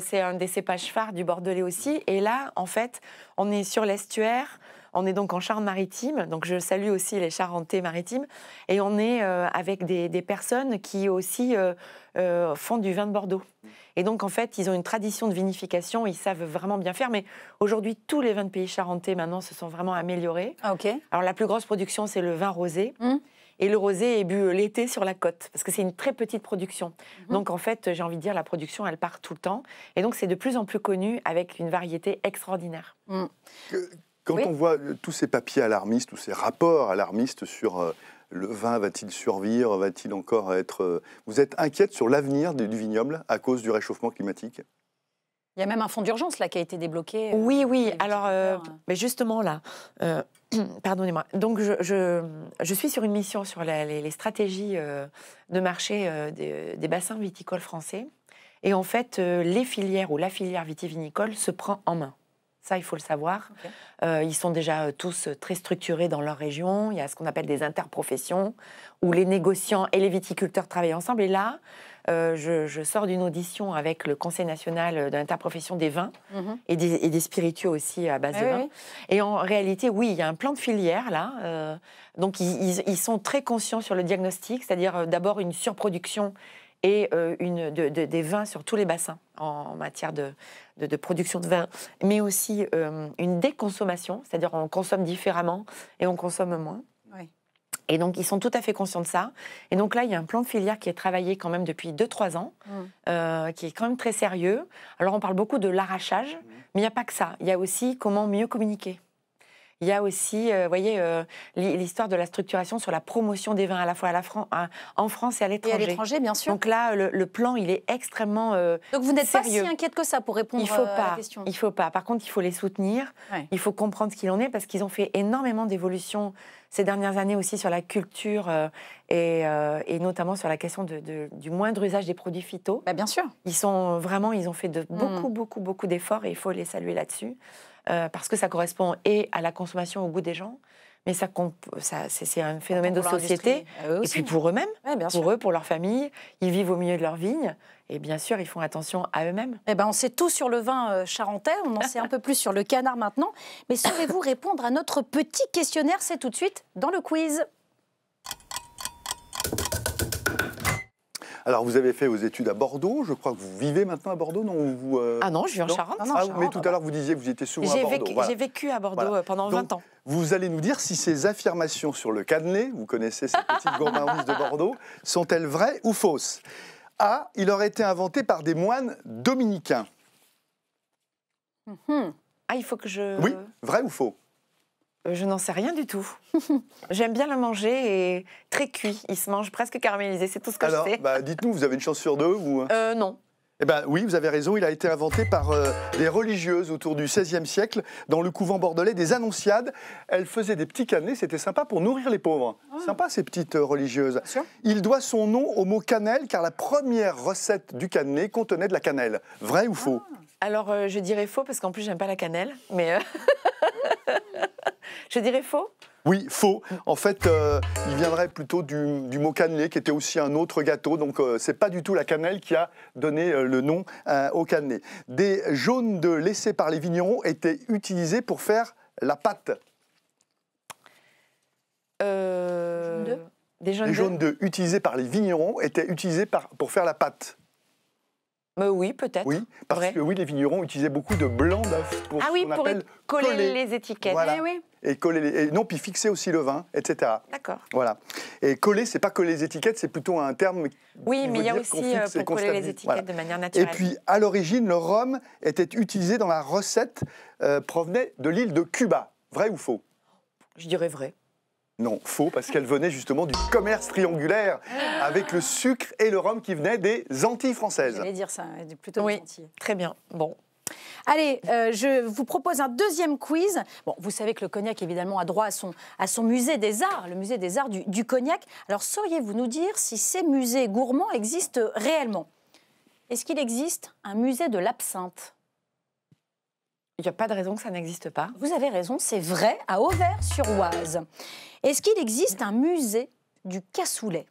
Speaker 3: c'est un des cépages phares du bordelais aussi. Et là, en fait, on est sur l'estuaire. On est donc en Charente-Maritime, donc je salue aussi les Charentais-Maritimes, et on est euh, avec des, personnes qui aussi euh, euh, font du vin de Bordeaux. Et donc en fait, ils ont une tradition de vinification, ils savent vraiment bien faire, mais aujourd'hui, tous les vins de pays charentais maintenant se sont vraiment améliorés. Ah, ok. Alors la plus grosse production, c'est le vin rosé. Hum. Et le rosé est bu euh, l'été sur la côte, parce que c'est une très petite production. Mhm. Donc en fait, j'ai envie de dire, la production, elle part tout le temps. Et donc c'est de plus en plus connu avec une variété extraordinaire.
Speaker 2: Mm. Quand on voit euh, tous ces papiers alarmistes, ou ces rapports alarmistes sur... Euh, le vin va-t-il survivre Va-t-il encore être. Vous êtes inquiète sur l'avenir du vignoble à cause du réchauffement climatique
Speaker 1: il y a même un fonds d'urgence là qui a été débloqué.
Speaker 3: Oui, oui. Alors, hein. mais justement là, [CLEARS THROAT] Pardonnez-moi. Donc, je, suis sur une mission sur les, stratégies euh, de marché euh, des, bassins viticoles français. Et en fait, euh, les filières ou la filière vitivinicole se prend en main. Ça, il faut le savoir. ils sont déjà tous très structurés dans leur région. Il y a ce qu'on appelle des interprofessions, où les négociants et les viticulteurs travaillent ensemble. Et là, euh, je, sors d'une audition avec le Conseil national euh, de l'interprofession des vins mhm. et, des, spiritueux aussi à base ah de Et en réalité, oui, il y a un plan de filière là. Euh, donc ils, sont très conscients sur le diagnostic, c'est-à-dire d'abord une surproduction et des vins sur tous les bassins en, matière de, de production de vin, mais aussi une déconsommation, c'est-à-dire on consomme différemment et on consomme moins. Et donc, ils sont tout à fait conscients de ça. Et donc là, il y a un plan de filière qui est travaillé quand même depuis 2-3 ans, mmh. euh, qui est quand même très sérieux. Alors, on parle beaucoup de l'arrachage, mmh. mais il n'y a pas que ça. Il y a aussi comment mieux communiquer. Il y a aussi, euh, vous voyez, euh, l'histoire de la structuration sur la promotion des vins à la fois à la en France et à l'étranger. Et à l'étranger, bien sûr. Donc là, le, plan, il est extrêmement euh, Donc vous n'êtes pas si inquiète que ça pour répondre à la question. Il ne faut pas. Par contre, il faut les soutenir. Il faut comprendre ce qu'il en est parce qu'ils ont fait énormément d'évolutions ces dernières années aussi sur la culture et, notamment sur la question de, du moindre usage des produits phyto. Bah bien sûr. Ils sont vraiment, ils ont fait de mm. beaucoup, beaucoup, beaucoup d'efforts et il faut les saluer là-dessus. Euh, parce que ça correspond et à la consommation, au goût des gens, mais ça, ça c'est un phénomène de société. Ah et puis pour eux-mêmes, pour eux, pour leur famille, ils vivent au milieu de leur vigne. Et bien sûr, ils font attention à eux-mêmes. Eh ben, on sait tout sur le vin euh, charentais, on en sait un peu plus sur le
Speaker 1: canard maintenant. Mais saurez-vous répondre à notre petit questionnaire C'est tout de suite dans le quiz.
Speaker 2: Alors, vous avez fait vos études à Bordeaux. Je crois que vous vivez maintenant à Bordeaux, non vous, euh, Ah non, je vis en ah Charente. mais tout à l'heure, vous disiez que vous étiez souvent à Bordeaux. J'ai vécu à Bordeaux euh, pendant 20 ans. Vous allez nous dire si ces affirmations sur le Cadenet, vous connaissez cette petite [LAUGHS] gourmandise de Bordeaux, sont-elles vraies ou fausses A, il aurait été inventé par des moines dominicains.
Speaker 3: Mhm. Ah, il faut que je... Oui, vrai ou faux euh, je n'en sais rien du tout. [LAUGHS] J'aime bien le manger et très cuit. Il se mange presque caramélisé, c'est tout ce que Alors, je sais.
Speaker 2: Bah, dites-nous, vous avez une chance sur deux ou... Hein euh, non. Eh ben oui, vous avez raison, il a été inventé par les euh, des religieuses autour du XVIe siècle dans le couvent bordelais des Annonciades. Elles faisaient des petits cannelés, c'était sympa pour nourrir les pauvres. Ah. Sympa ces petites religieuses. Il doit son nom au mot cannelle car la première recette du cannelé contenait de la cannelle. Vrai ou faux ah.
Speaker 3: Alors je dirais faux parce qu'en plus j'aime pas la cannelle, mais... [LAUGHS] Je dirais faux
Speaker 2: oui, faux. En fait, euh, il viendrait plutôt du, mot cannelé, qui était aussi un autre gâteau. Donc, euh, c'est pas du tout la cannelle qui a donné euh, le nom au cannelé. Des jaunes de laissés par les vignerons étaient utilisés pour faire la pâte.
Speaker 3: Des jaunes, les jaunes
Speaker 2: de utilisés par les vignerons étaient utilisés pour faire la pâte.
Speaker 3: Euh, oui, peut-être. Oui,
Speaker 2: parce que oui, les vignerons utilisaient beaucoup de blanc d'œuf pour ah coller, les
Speaker 3: étiquettes. Eh
Speaker 2: et coller les... non, puis fixer aussi le vin, etc. D'accord. Voilà. Et coller, c'est pas coller les étiquettes, c'est plutôt un terme. Oui, mais il y a aussi euh, pour coller les étiquettes de manière naturelle. Et puis, à l'origine, le rhum était utilisé dans la recette euh, provenait de l'île de Cuba. Vrai ou faux Je dirais vrai. Non, faux, parce qu'elle venait justement du commerce triangulaire, avec le sucre et le rhum qui venaient des Antilles françaises. J'allais
Speaker 1: dire ça, plutôt oui, des Antilles. Très bien, bon. Allez, euh, je vous propose un deuxième quiz. Bon, vous savez que le cognac, évidemment, a droit à son, à son musée des arts, le musée des arts du cognac. Alors, sauriez-vous nous dire si ces musées gourmands existent réellement Est-ce qu'il existe un musée de l'absinthe il n'y a pas de raison que ça n'existe pas. Vous avez raison, c'est vrai, à Auvers-sur-Oise. Est-ce qu'il existe un
Speaker 3: musée du cassoulet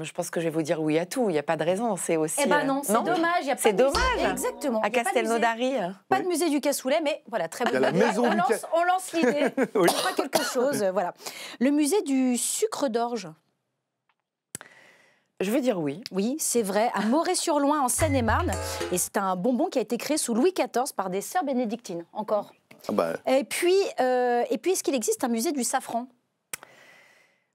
Speaker 3: je pense que je vais vous dire oui à tout. Il n'y a pas de raison. C'est aussi. Eh ben euh, non, c'est dommage. C'est dommage. Exactement. À Castelnaudary.
Speaker 1: Pas de musée du cassoulet, mais voilà, très bonne idée. On, lance, l'idée. [LAUGHS] quelque chose. Voilà. Le musée du sucre d'orge. Je veux dire oui. Oui, c'est vrai, à Moret-sur-Loing, en Seine-et-Marne. Et, c'est un bonbon qui a été créé sous Louis XIV par des sœurs bénédictines, encore. Ah bah. Et puis, euh, puis est-ce qu'il existe un musée du safran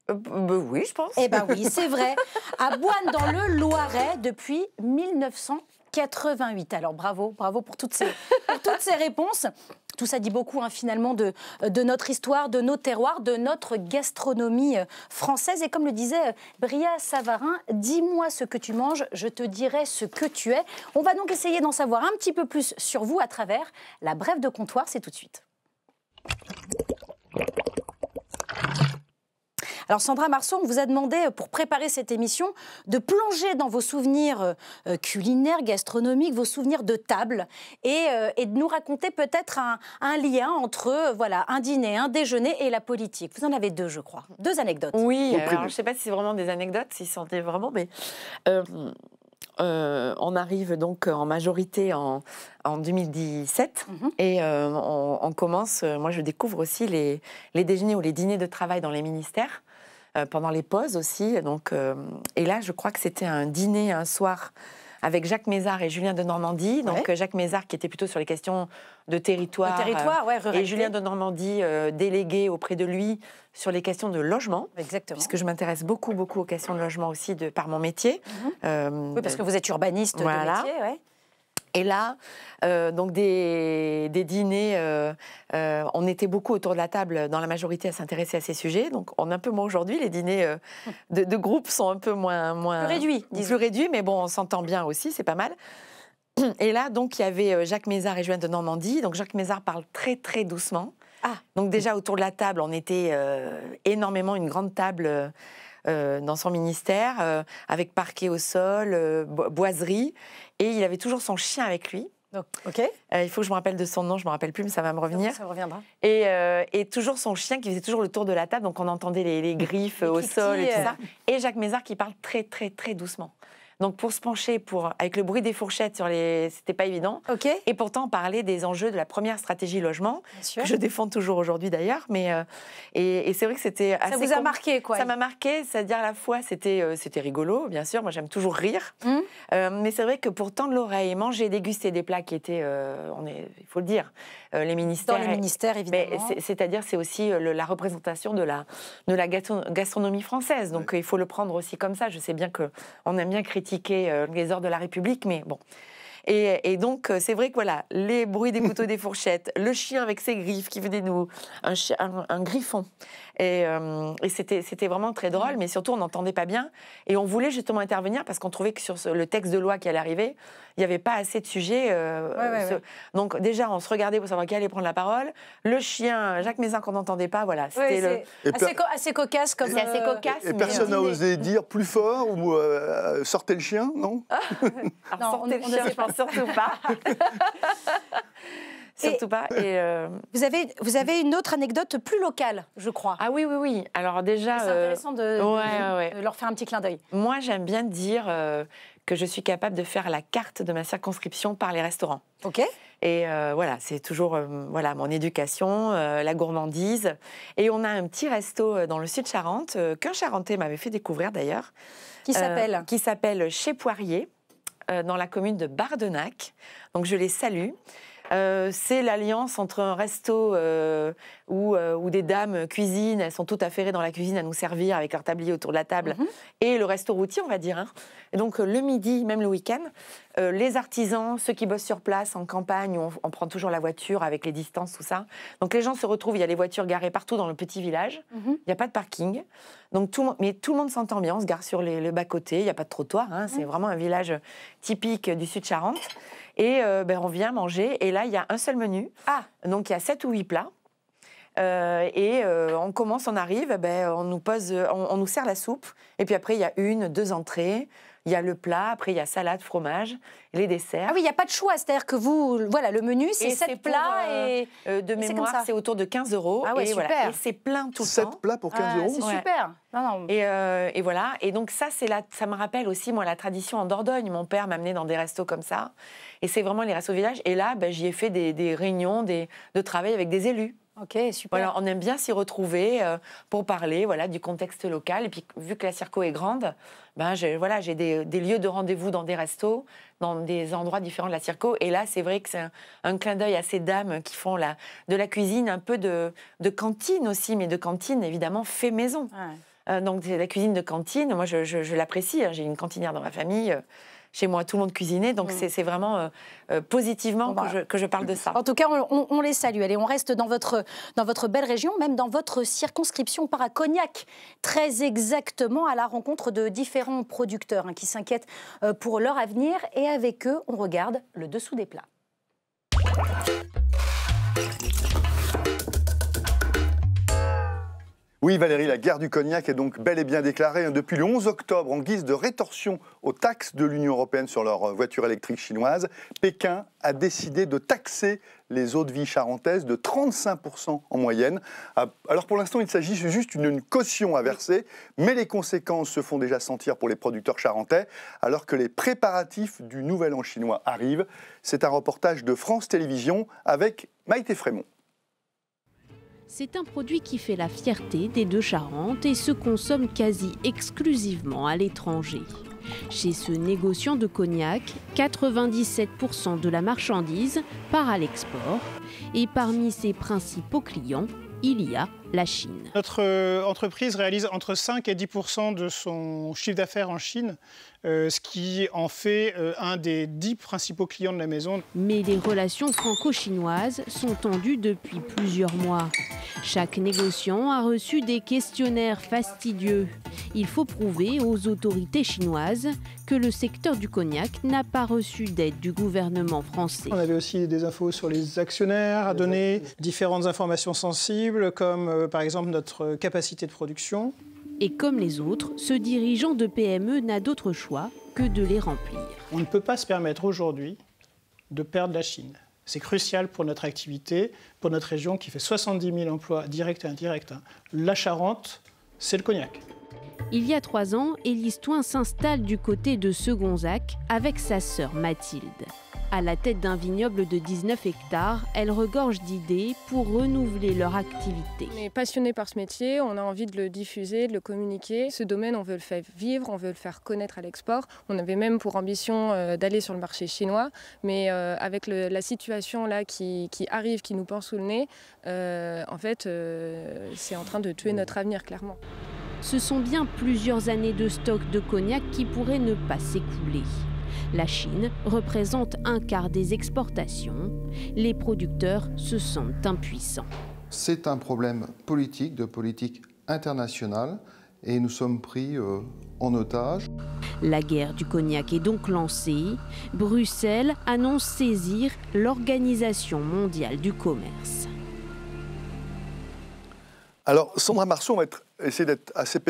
Speaker 2: euh,
Speaker 3: bah oui, je pense. Eh bien bah oui, [LAUGHS] c'est vrai.
Speaker 1: À Boine, dans le Loiret, depuis 1988. Alors bravo, bravo pour toutes ces, pour toutes ces réponses. Tout ça dit beaucoup hein, finalement de, euh, de notre histoire, de nos terroirs, de notre gastronomie euh, française. Et comme le disait euh, Bria Savarin, dis-moi ce que tu manges, je te dirai ce que tu es. On va donc essayer d'en savoir un petit peu plus sur vous à travers la brève de comptoir. C'est tout de suite. Alors Sandra Marceau, on vous a demandé euh, pour préparer cette émission de plonger dans vos souvenirs euh, euh, culinaires, gastronomiques, vos souvenirs de table et, de nous raconter peut-être un, lien entre voilà un dîner, un déjeuner et la politique. Vous en avez deux, je crois, deux anecdotes. Oui, je ne sais
Speaker 3: pas si c'est vraiment des anecdotes, si c'en est vraiment, mais on arrive donc en majorité en, 2017 mhm. et on, on, commence, moi je découvre aussi les, les déjeuners ou les dîners de travail dans les ministères. Euh, pendant les pauses aussi. Donc, euh, et là, je crois que c'était un dîner un soir avec Jacques Mézard et Julien de Normandie. Donc euh, Jacques Mézard qui était plutôt sur les questions de territoire, territoire et Julien de Normandie délégué auprès de lui sur les questions de logement. Exactement. Puisque je m'intéresse beaucoup beaucoup aux questions de logement aussi de par mon métier. Mhm. oui, parce que vous êtes urbaniste voilà. de métier, et là, euh, donc des, des dîners, euh, euh, on était beaucoup autour de la table, dans la majorité, à s'intéresser à ces sujets. Donc, on est un peu moins aujourd'hui. Les dîners hum. de, groupe sont un peu moins. moins plus réduits. Plus réduits, mais bon, on s'entend bien aussi, c'est pas mal. Et là, donc, il y avait Jacques Mézard et Joanne de Normandie. Donc, Jacques Mézard parle très, très doucement. Ah. Donc, déjà, autour de la table, on était énormément une grande table euh, dans son ministère, euh, avec parquet au sol, euh, boiserie, et il avait toujours son chien avec lui. il faut que je me rappelle de son nom, je ne me rappelle plus, mais ça va me revenir. Ça reviendra. Et, toujours son chien qui faisait toujours le tour de la table, donc on entendait les, griffes au sol et Et Jacques Mézard qui parle très très très doucement. Donc pour se pencher, pour, avec le bruit des fourchettes sur les, c'était pas évident. Ok. Et pourtant parler des enjeux de la première stratégie logement, que je défends toujours aujourd'hui d'ailleurs. Mais euh, et, c'est vrai que c'était assez. Ça vous a marqué quoi Ça m'a marqué, c'est-à-dire à la fois c'était euh, c'était rigolo, bien sûr. Moi j'aime toujours rire, hmm. euh, mais c'est vrai que pour tendre l'oreille, manger, déguster des plats qui étaient, on est, il faut le dire, euh, ministères. Dans les ministères, évidemment. C'est-à-dire, c'est aussi euh, la représentation de la, de la gastronomie française. Donc, euh, il faut le prendre aussi comme ça. Je sais bien qu'on aime bien critiquer les ordres de la République, mais bon. Et, donc, c'est vrai que voilà, les bruits des couteaux [LAUGHS] des fourchettes, le chien avec ses griffes qui venait nous. un griffon et, euh, c'était vraiment très drôle, mmh. mais surtout on n'entendait pas bien. Et on voulait justement intervenir parce qu'on trouvait que sur le texte de loi qui allait arriver, il n'y avait pas assez de sujets. Euh, Donc déjà, on se regardait pour savoir qui allait prendre la parole. Le chien, Jacques Mézin, qu'on n'entendait pas, voilà. C'était assez, cocasse comme. Assez euh, cocasse. Et, personne n'a osé
Speaker 2: dire plus fort ou sortez le chien, non, [LAUGHS]
Speaker 3: non Sortez on, le chien, je pense surtout pas. [LAUGHS] Et, euh,
Speaker 1: [LAUGHS] vous, avez, vous avez une autre anecdote plus locale, je crois. Ah oui, oui, oui.
Speaker 3: Alors déjà... C'est euh, intéressant de, leur faire un petit clin d'œil. Moi, j'aime bien dire euh, que je suis capable de faire la carte de ma circonscription par les restaurants. OK. Et voilà, c'est toujours voilà mon éducation, la gourmandise. Et on a un petit resto dans le sud Charente, qu'un Charentais m'avait fait découvrir d'ailleurs. Qui s'appelle Qui s'appelle Chez Poirier. dans la commune de Bardenac. Donc je les salue. Euh, c'est l'alliance entre un resto euh, euh, où, des dames cuisinent, elles sont toutes affairées dans la cuisine à nous servir avec leur tablier autour de la table, mhm. et le resto routier, on va dire. Hein. donc le midi, même le week-end, les artisans, ceux qui bossent sur place, en campagne, on, prend toujours la voiture avec les distances, tout ça. Donc les gens se retrouvent, il y a les voitures garées partout dans le petit village, mhm. il n'y a pas de parking. Donc mais tout le monde s'entend bien, on se gare sur les, bas côté il n'y a pas de trottoir, hein. c'est mhm. vraiment un village typique du sud de Charente. Et euh, ben, on vient manger. Et là, il y a un seul menu. Ah. Donc, il y a 7 ou huit plats. Euh, et euh, on commence, on arrive, ben, on, nous pose, on, nous sert la soupe. Et puis après, il y a une, deux entrées il y a le plat, après il y a salade, fromage, les desserts. Ah oui, il n'y a pas de choix, c'est-à-dire que vous, voilà, le menu, c'est 7 plats euh, et. Euh, de mémoire, c'est autour de 15 euros. Ah ouais, et super. et c'est plein tout le temps. 7 plats pour 15 ah, euros C'est super Et, euh, et, voilà, et donc ça, c'est là, ça me rappelle aussi, moi, la tradition en Dordogne. Mon père m'amenait dans des restos comme ça. Et c'est vraiment les restos village. Et là, ben, j'y ai fait des, des réunions des, de travail avec des élus. Ok, super. on aime bien s'y retrouver euh, pour parler voilà, du contexte local. Et puis, vu que la Circo est grande, ben, j'ai voilà, des, des lieux de rendez-vous dans des restos, dans des endroits différents de la Circo. Et là, c'est vrai que c'est un, clin d'œil à ces dames qui font la, de la cuisine, un peu de, cantine aussi, mais de cantine évidemment fait maison. Euh, donc, la cuisine de cantine. Moi, je l'apprécie. Hein. J'ai une cantinière dans ma famille. Euh, chez moi, tout le monde cuisinait. Donc mm. c'est vraiment euh, euh, positivement bah, que, je, parle de ça. En
Speaker 1: tout cas, on, les salue. Allez, on reste dans votre, dans votre belle région, même dans votre circonscription. par Cognac, très exactement, à la rencontre de différents producteurs hein, qui s'inquiètent euh, pour leur avenir. Et avec eux, on regarde le dessous des plats.
Speaker 2: Oui, Valérie, la guerre du cognac est donc bel et bien déclarée. Hein, depuis le 11 octobre, en guise de rétorsion aux taxes de l'Union européenne sur leurs euh, voitures électriques chinoises, Pékin a décidé de taxer les eaux de vie charentaises de 35% en moyenne. Ah, alors pour l'instant, il s'agit juste d'une caution à verser, mais les conséquences se font déjà sentir pour les producteurs charentais, alors que les préparatifs du Nouvel An chinois arrivent. C'est un reportage de France Télévisions avec Maïté Frémont.
Speaker 4: C'est un produit qui fait la fierté des deux Charentes et se consomme quasi exclusivement à l'étranger. Chez ce négociant de cognac, 97% de la marchandise part à l'export et parmi ses
Speaker 2: principaux clients, il y a la Chine. Notre euh, entreprise réalise entre 5 et 10 de son chiffre d'affaires en Chine, euh, ce qui en fait euh, un des 10 principaux clients de la maison. Mais les
Speaker 4: relations franco-chinoises sont tendues depuis plusieurs mois. Chaque négociant a reçu des questionnaires fastidieux. Il faut prouver aux autorités chinoises que le secteur du cognac n'a pas reçu d'aide du gouvernement français. On avait
Speaker 2: aussi des infos sur les actionnaires à donner,
Speaker 4: différentes informations sensibles comme euh, par exemple notre capacité de production. Et comme les autres, ce dirigeant de PME n'a d'autre choix que de les remplir. On ne peut pas se
Speaker 2: permettre aujourd'hui de perdre la Chine. C'est crucial pour notre activité, pour notre région qui fait 70 000 emplois directs et indirects. Hein. La Charente, c'est le cognac.
Speaker 4: Il y a trois ans, Élise Toin s'installe du côté de Segonzac avec sa sœur Mathilde. À la tête d'un vignoble de 19 hectares, elle regorge d'idées pour renouveler leur activité. On est passionné par ce métier, on a envie de le diffuser, de le communiquer.
Speaker 5: Ce domaine, on veut le faire vivre, on veut le faire connaître à l'export. On avait même pour ambition euh, d'aller sur le marché chinois, mais euh, avec la situation là qui, arrive, qui nous pend sous le nez,
Speaker 1: euh,
Speaker 4: en fait, c'est en train de tuer notre avenir, clairement. Ce sont bien plusieurs années de stock de cognac qui pourraient ne pas s'écouler. La Chine représente un quart des exportations. Les producteurs se sentent impuissants.
Speaker 2: C'est un problème politique, de politique internationale, et nous sommes pris euh, en otage.
Speaker 4: La guerre du cognac est donc lancée. Bruxelles annonce saisir l'Organisation mondiale du commerce.
Speaker 2: Alors, Sandra Marceau, on va essayer d'être assez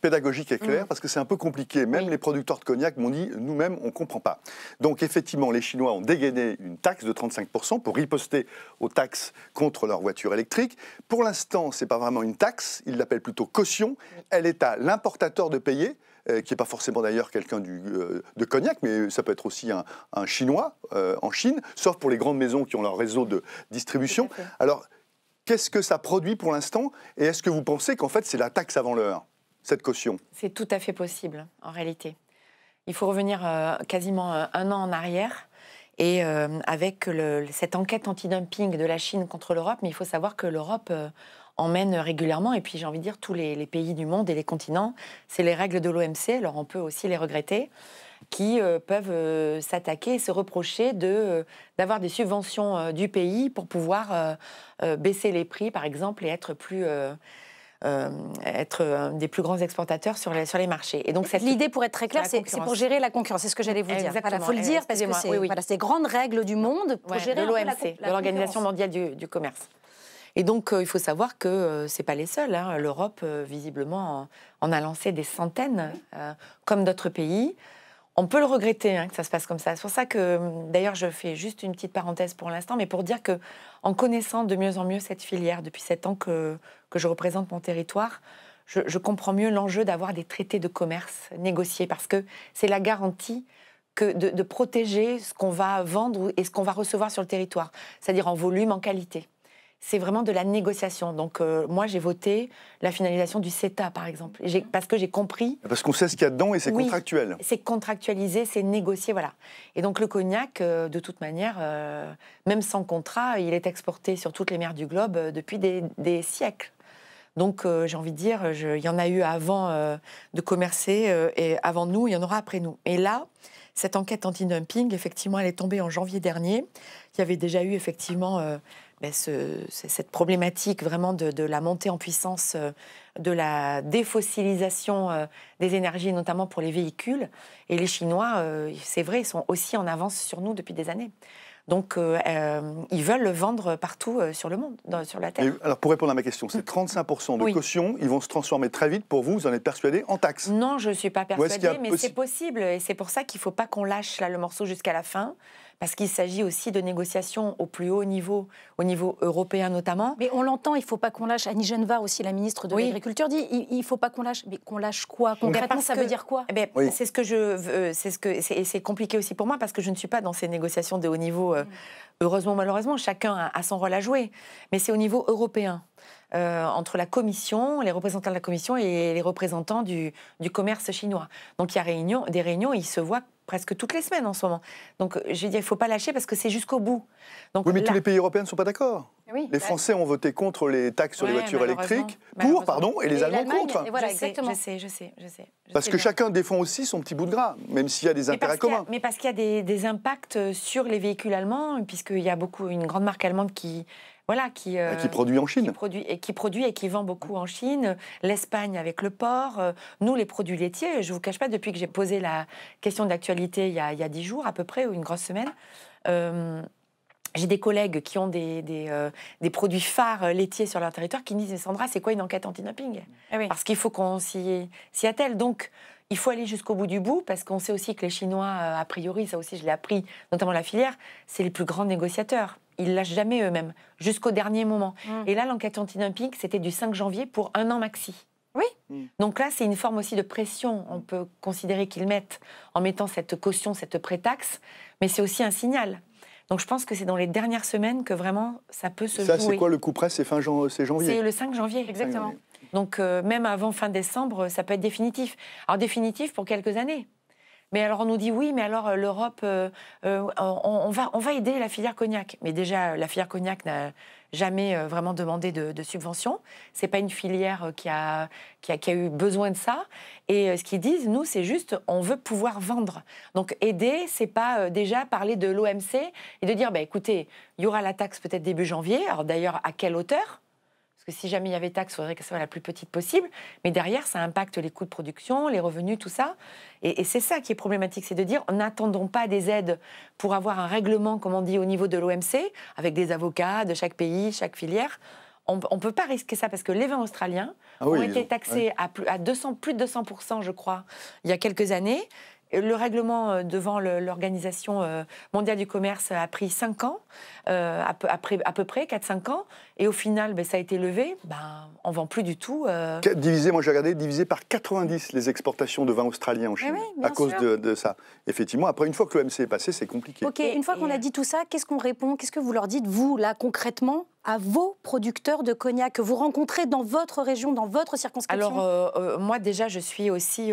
Speaker 2: pédagogique et clair, mm. parce que c'est un peu compliqué. Même les producteurs de cognac m'ont dit, nous-mêmes, on ne comprend pas. Donc, effectivement, les Chinois ont dégainé une taxe de 35% pour riposter aux taxes contre leurs voitures électriques. Pour l'instant, ce n'est pas vraiment une taxe, ils l'appellent plutôt caution. Elle est à l'importateur de payer euh, qui n'est pas forcément d'ailleurs quelqu'un euh, de cognac, mais ça peut être aussi un, Chinois euh, en Chine, sauf pour les grandes maisons qui ont leur réseau de distribution. Alors, Qu'est-ce que ça produit pour l'instant Et est-ce que vous pensez qu'en fait, c'est la taxe avant l'heure, cette caution
Speaker 3: C'est tout à fait possible, en réalité. Il faut revenir euh, quasiment euh, un an en arrière. Et euh, avec cette enquête antidumping de la Chine contre l'Europe, mais il faut savoir que l'Europe en emmène régulièrement, et puis j'ai envie de dire tous les, les, pays du monde et les continents, c'est les règles de l'OMC, alors on peut aussi les regretter qui euh, peuvent euh, s'attaquer et se reprocher euh, d'avoir des subventions du pays pour pouvoir baisser les prix, par exemple, et être plus... être des plus grands exportateurs sur les, sur les marchés. Et donc l'idée, pour être très claire, c'est pour gérer
Speaker 1: la concurrence. C'est ce que j'allais vous dire. Il faut le dire parce que c'est ces grandes règles du monde pour gérer l'OMC, de l'Organisation mondiale
Speaker 3: du, du, commerce. Et donc il faut savoir que ce n'est pas les seuls. Hein. L'Europe visiblement en, a lancé des centaines, comme d'autres pays on peut le regretter hein, que ça se passe comme ça. C'est pour ça que, hum, d'ailleurs, je fais juste une petite parenthèse pour l'instant, mais pour dire que, en connaissant de mieux en mieux cette filière depuis sept ans que, que je représente mon territoire, je, comprends mieux l'enjeu d'avoir des traités de commerce négociés, parce que c'est la garantie de protéger ce qu'on va vendre et ce qu'on va recevoir sur le territoire, c'est-à-dire en volume, en qualité c'est vraiment de la négociation. Donc euh, moi, j'ai voté la finalisation du CETA, par exemple, parce que j'ai compris.
Speaker 2: Ah, parce qu'on sait ce qu'il y a dedans et c'est contractuel. C'est
Speaker 3: contractualisé, c'est négocié, voilà. Et donc le cognac, euh, de toute manière, euh, même sans contrat, il est exporté sur toutes les mers du globe depuis des, des siècles. Donc j'ai envie de dire, il y en a eu avant de commercer et avant nous, il y en aura après nous. Et là, cette enquête anti-dumping, effectivement, elle est tombée en janvier dernier. Il y avait déjà eu effectivement euh, ben, cette problématique vraiment de, la montée en puissance euh, de la défossilisation euh, des énergies, notamment pour les véhicules. Et les Chinois, c'est vrai, sont aussi en avance sur nous depuis des années. Donc, euh, euh, ils veulent le vendre partout euh, sur le monde,
Speaker 2: sur la Terre. alors, pour répondre à ma question, ces 35% mm. de caution. Ils vont se transformer très vite pour vous. Vous en êtes persuadé en taxes Non, je ne suis pas persuadée, mais c'est
Speaker 3: possible. Et c'est pour ça qu'il ne faut pas qu'on lâche là, le morceau jusqu'à la fin parce qu'il s'agit aussi de négociations au plus haut niveau, au niveau européen notamment. Mais on l'entend, il ne faut pas qu'on lâche. Annie Genevard aussi, la ministre de l'Agriculture, dit il ne faut pas qu'on lâche. Mais qu'on lâche
Speaker 1: quoi Concrètement, ça veut dire quoi
Speaker 3: eh ben, C'est ce que je euh, c'est ce que c'est, compliqué aussi pour moi parce que je ne suis pas dans ces négociations de haut niveau. Euh, mm. Heureusement, malheureusement, chacun a, son rôle à jouer, mais c'est au niveau européen. Euh, entre la Commission, les représentants de la Commission et les représentants du, commerce chinois. Donc il y a des réunions, il ils se voient presque toutes les semaines en ce moment. Donc, euh, je veux il ne faut pas lâcher parce que c'est jusqu'au bout. Donc, oui, mais tous les
Speaker 2: pays européens ne sont pas d'accord. Eh oui, les bah, Français ont voté contre les taxes sur les voitures électriques, pour, pardon, et les Allemands contre. je,
Speaker 3: sais, je,
Speaker 2: sais, je sais, parce que chacun défend aussi son petit bout de gras, même s'il y a des intérêts communs.
Speaker 3: mais parce qu'il y a des, des, impacts sur les véhicules allemands, puisqu'il y a beaucoup, une grande marque allemande qui, voilà, euh, qui, produit en Chine. Qui produit, et qui produit et qui vend beaucoup en Chine, l'Espagne avec le porc, euh, nous les produits laitiers. Je ne vous cache pas, depuis que j'ai posé la question d'actualité il y a dix jours à peu près, ou une grosse semaine, euh, j'ai des collègues qui ont des, produits phares laitiers sur leur territoire qui me disent Sandra, c'est quoi une enquête anti nopping ah Parce qu'il faut qu'on s'y attelle. Donc, il faut aller jusqu'au bout du bout parce qu'on sait aussi que les Chinois, euh, a priori, ça aussi je l'ai appris, notamment la filière, c'est les plus grands négociateurs. Ils lâchent jamais eux-mêmes, jusqu'au dernier moment. Mmh. Et là, l'enquête anti c'était du 5 janvier pour un an maxi. Oui. Mmh. Donc là, c'est une forme aussi de pression. On peut considérer qu'ils mettent en mettant cette caution, cette prétaxe, mais c'est aussi un signal. Donc je pense que c'est dans les dernières semaines que vraiment ça peut se ça, jouer. Ça, c'est quoi le coup
Speaker 2: près C'est fin janvier C'est le
Speaker 3: 5 janvier, exactement. Donc euh, même avant fin décembre, ça peut être définitif. Alors définitif pour quelques années. Mais alors on nous dit oui, mais alors euh, l'Europe, euh, on, va, on va aider la filière cognac. Mais déjà, la filière cognac n'a jamais vraiment demandé de, de subvention. C'est pas une filière qui a, qui a, eu besoin de ça. Et ce qu'ils disent, nous, c'est juste, on veut pouvoir vendre. Donc aider, c'est pas déjà parler de l'OMC et de dire, bah, écoutez, il y aura la taxe peut-être début janvier. Alors d'ailleurs, à quelle hauteur que si jamais il y avait taxe, il faudrait que ça soit la plus petite possible. Mais derrière, ça impacte les coûts de production, les revenus, tout ça. Et, c'est ça qui est problématique, c'est de dire, n'attendons pas des aides pour avoir un règlement, comme on dit, au niveau de l'OMC, avec des avocats de chaque pays, chaque filière on ne peut pas risquer ça parce que les vins australiens ah ont été taxés à, plus, à 200, plus de 200%, je crois, il y a quelques années le règlement euh, devant l'Organisation euh, mondiale du commerce a pris 5 ans, euh, à, peu, près 4-5 ans, et au final, ben, ça a été levé, ben, on ne vend plus du tout. Divisé,
Speaker 2: moi j'ai regardé, divisé par 90 les exportations de vin australien en Chine, à cause de, ça. Effectivement, après, une fois que l'OMC est passé, c'est compliqué.
Speaker 1: Ok, une fois qu'on a dit tout ça, qu'est-ce qu'on répond Qu'est-ce que vous leur dites, vous, là, concrètement à vos producteurs de cognac que vous rencontrez dans votre région, dans votre circonscription
Speaker 3: Alors, moi déjà, je suis aussi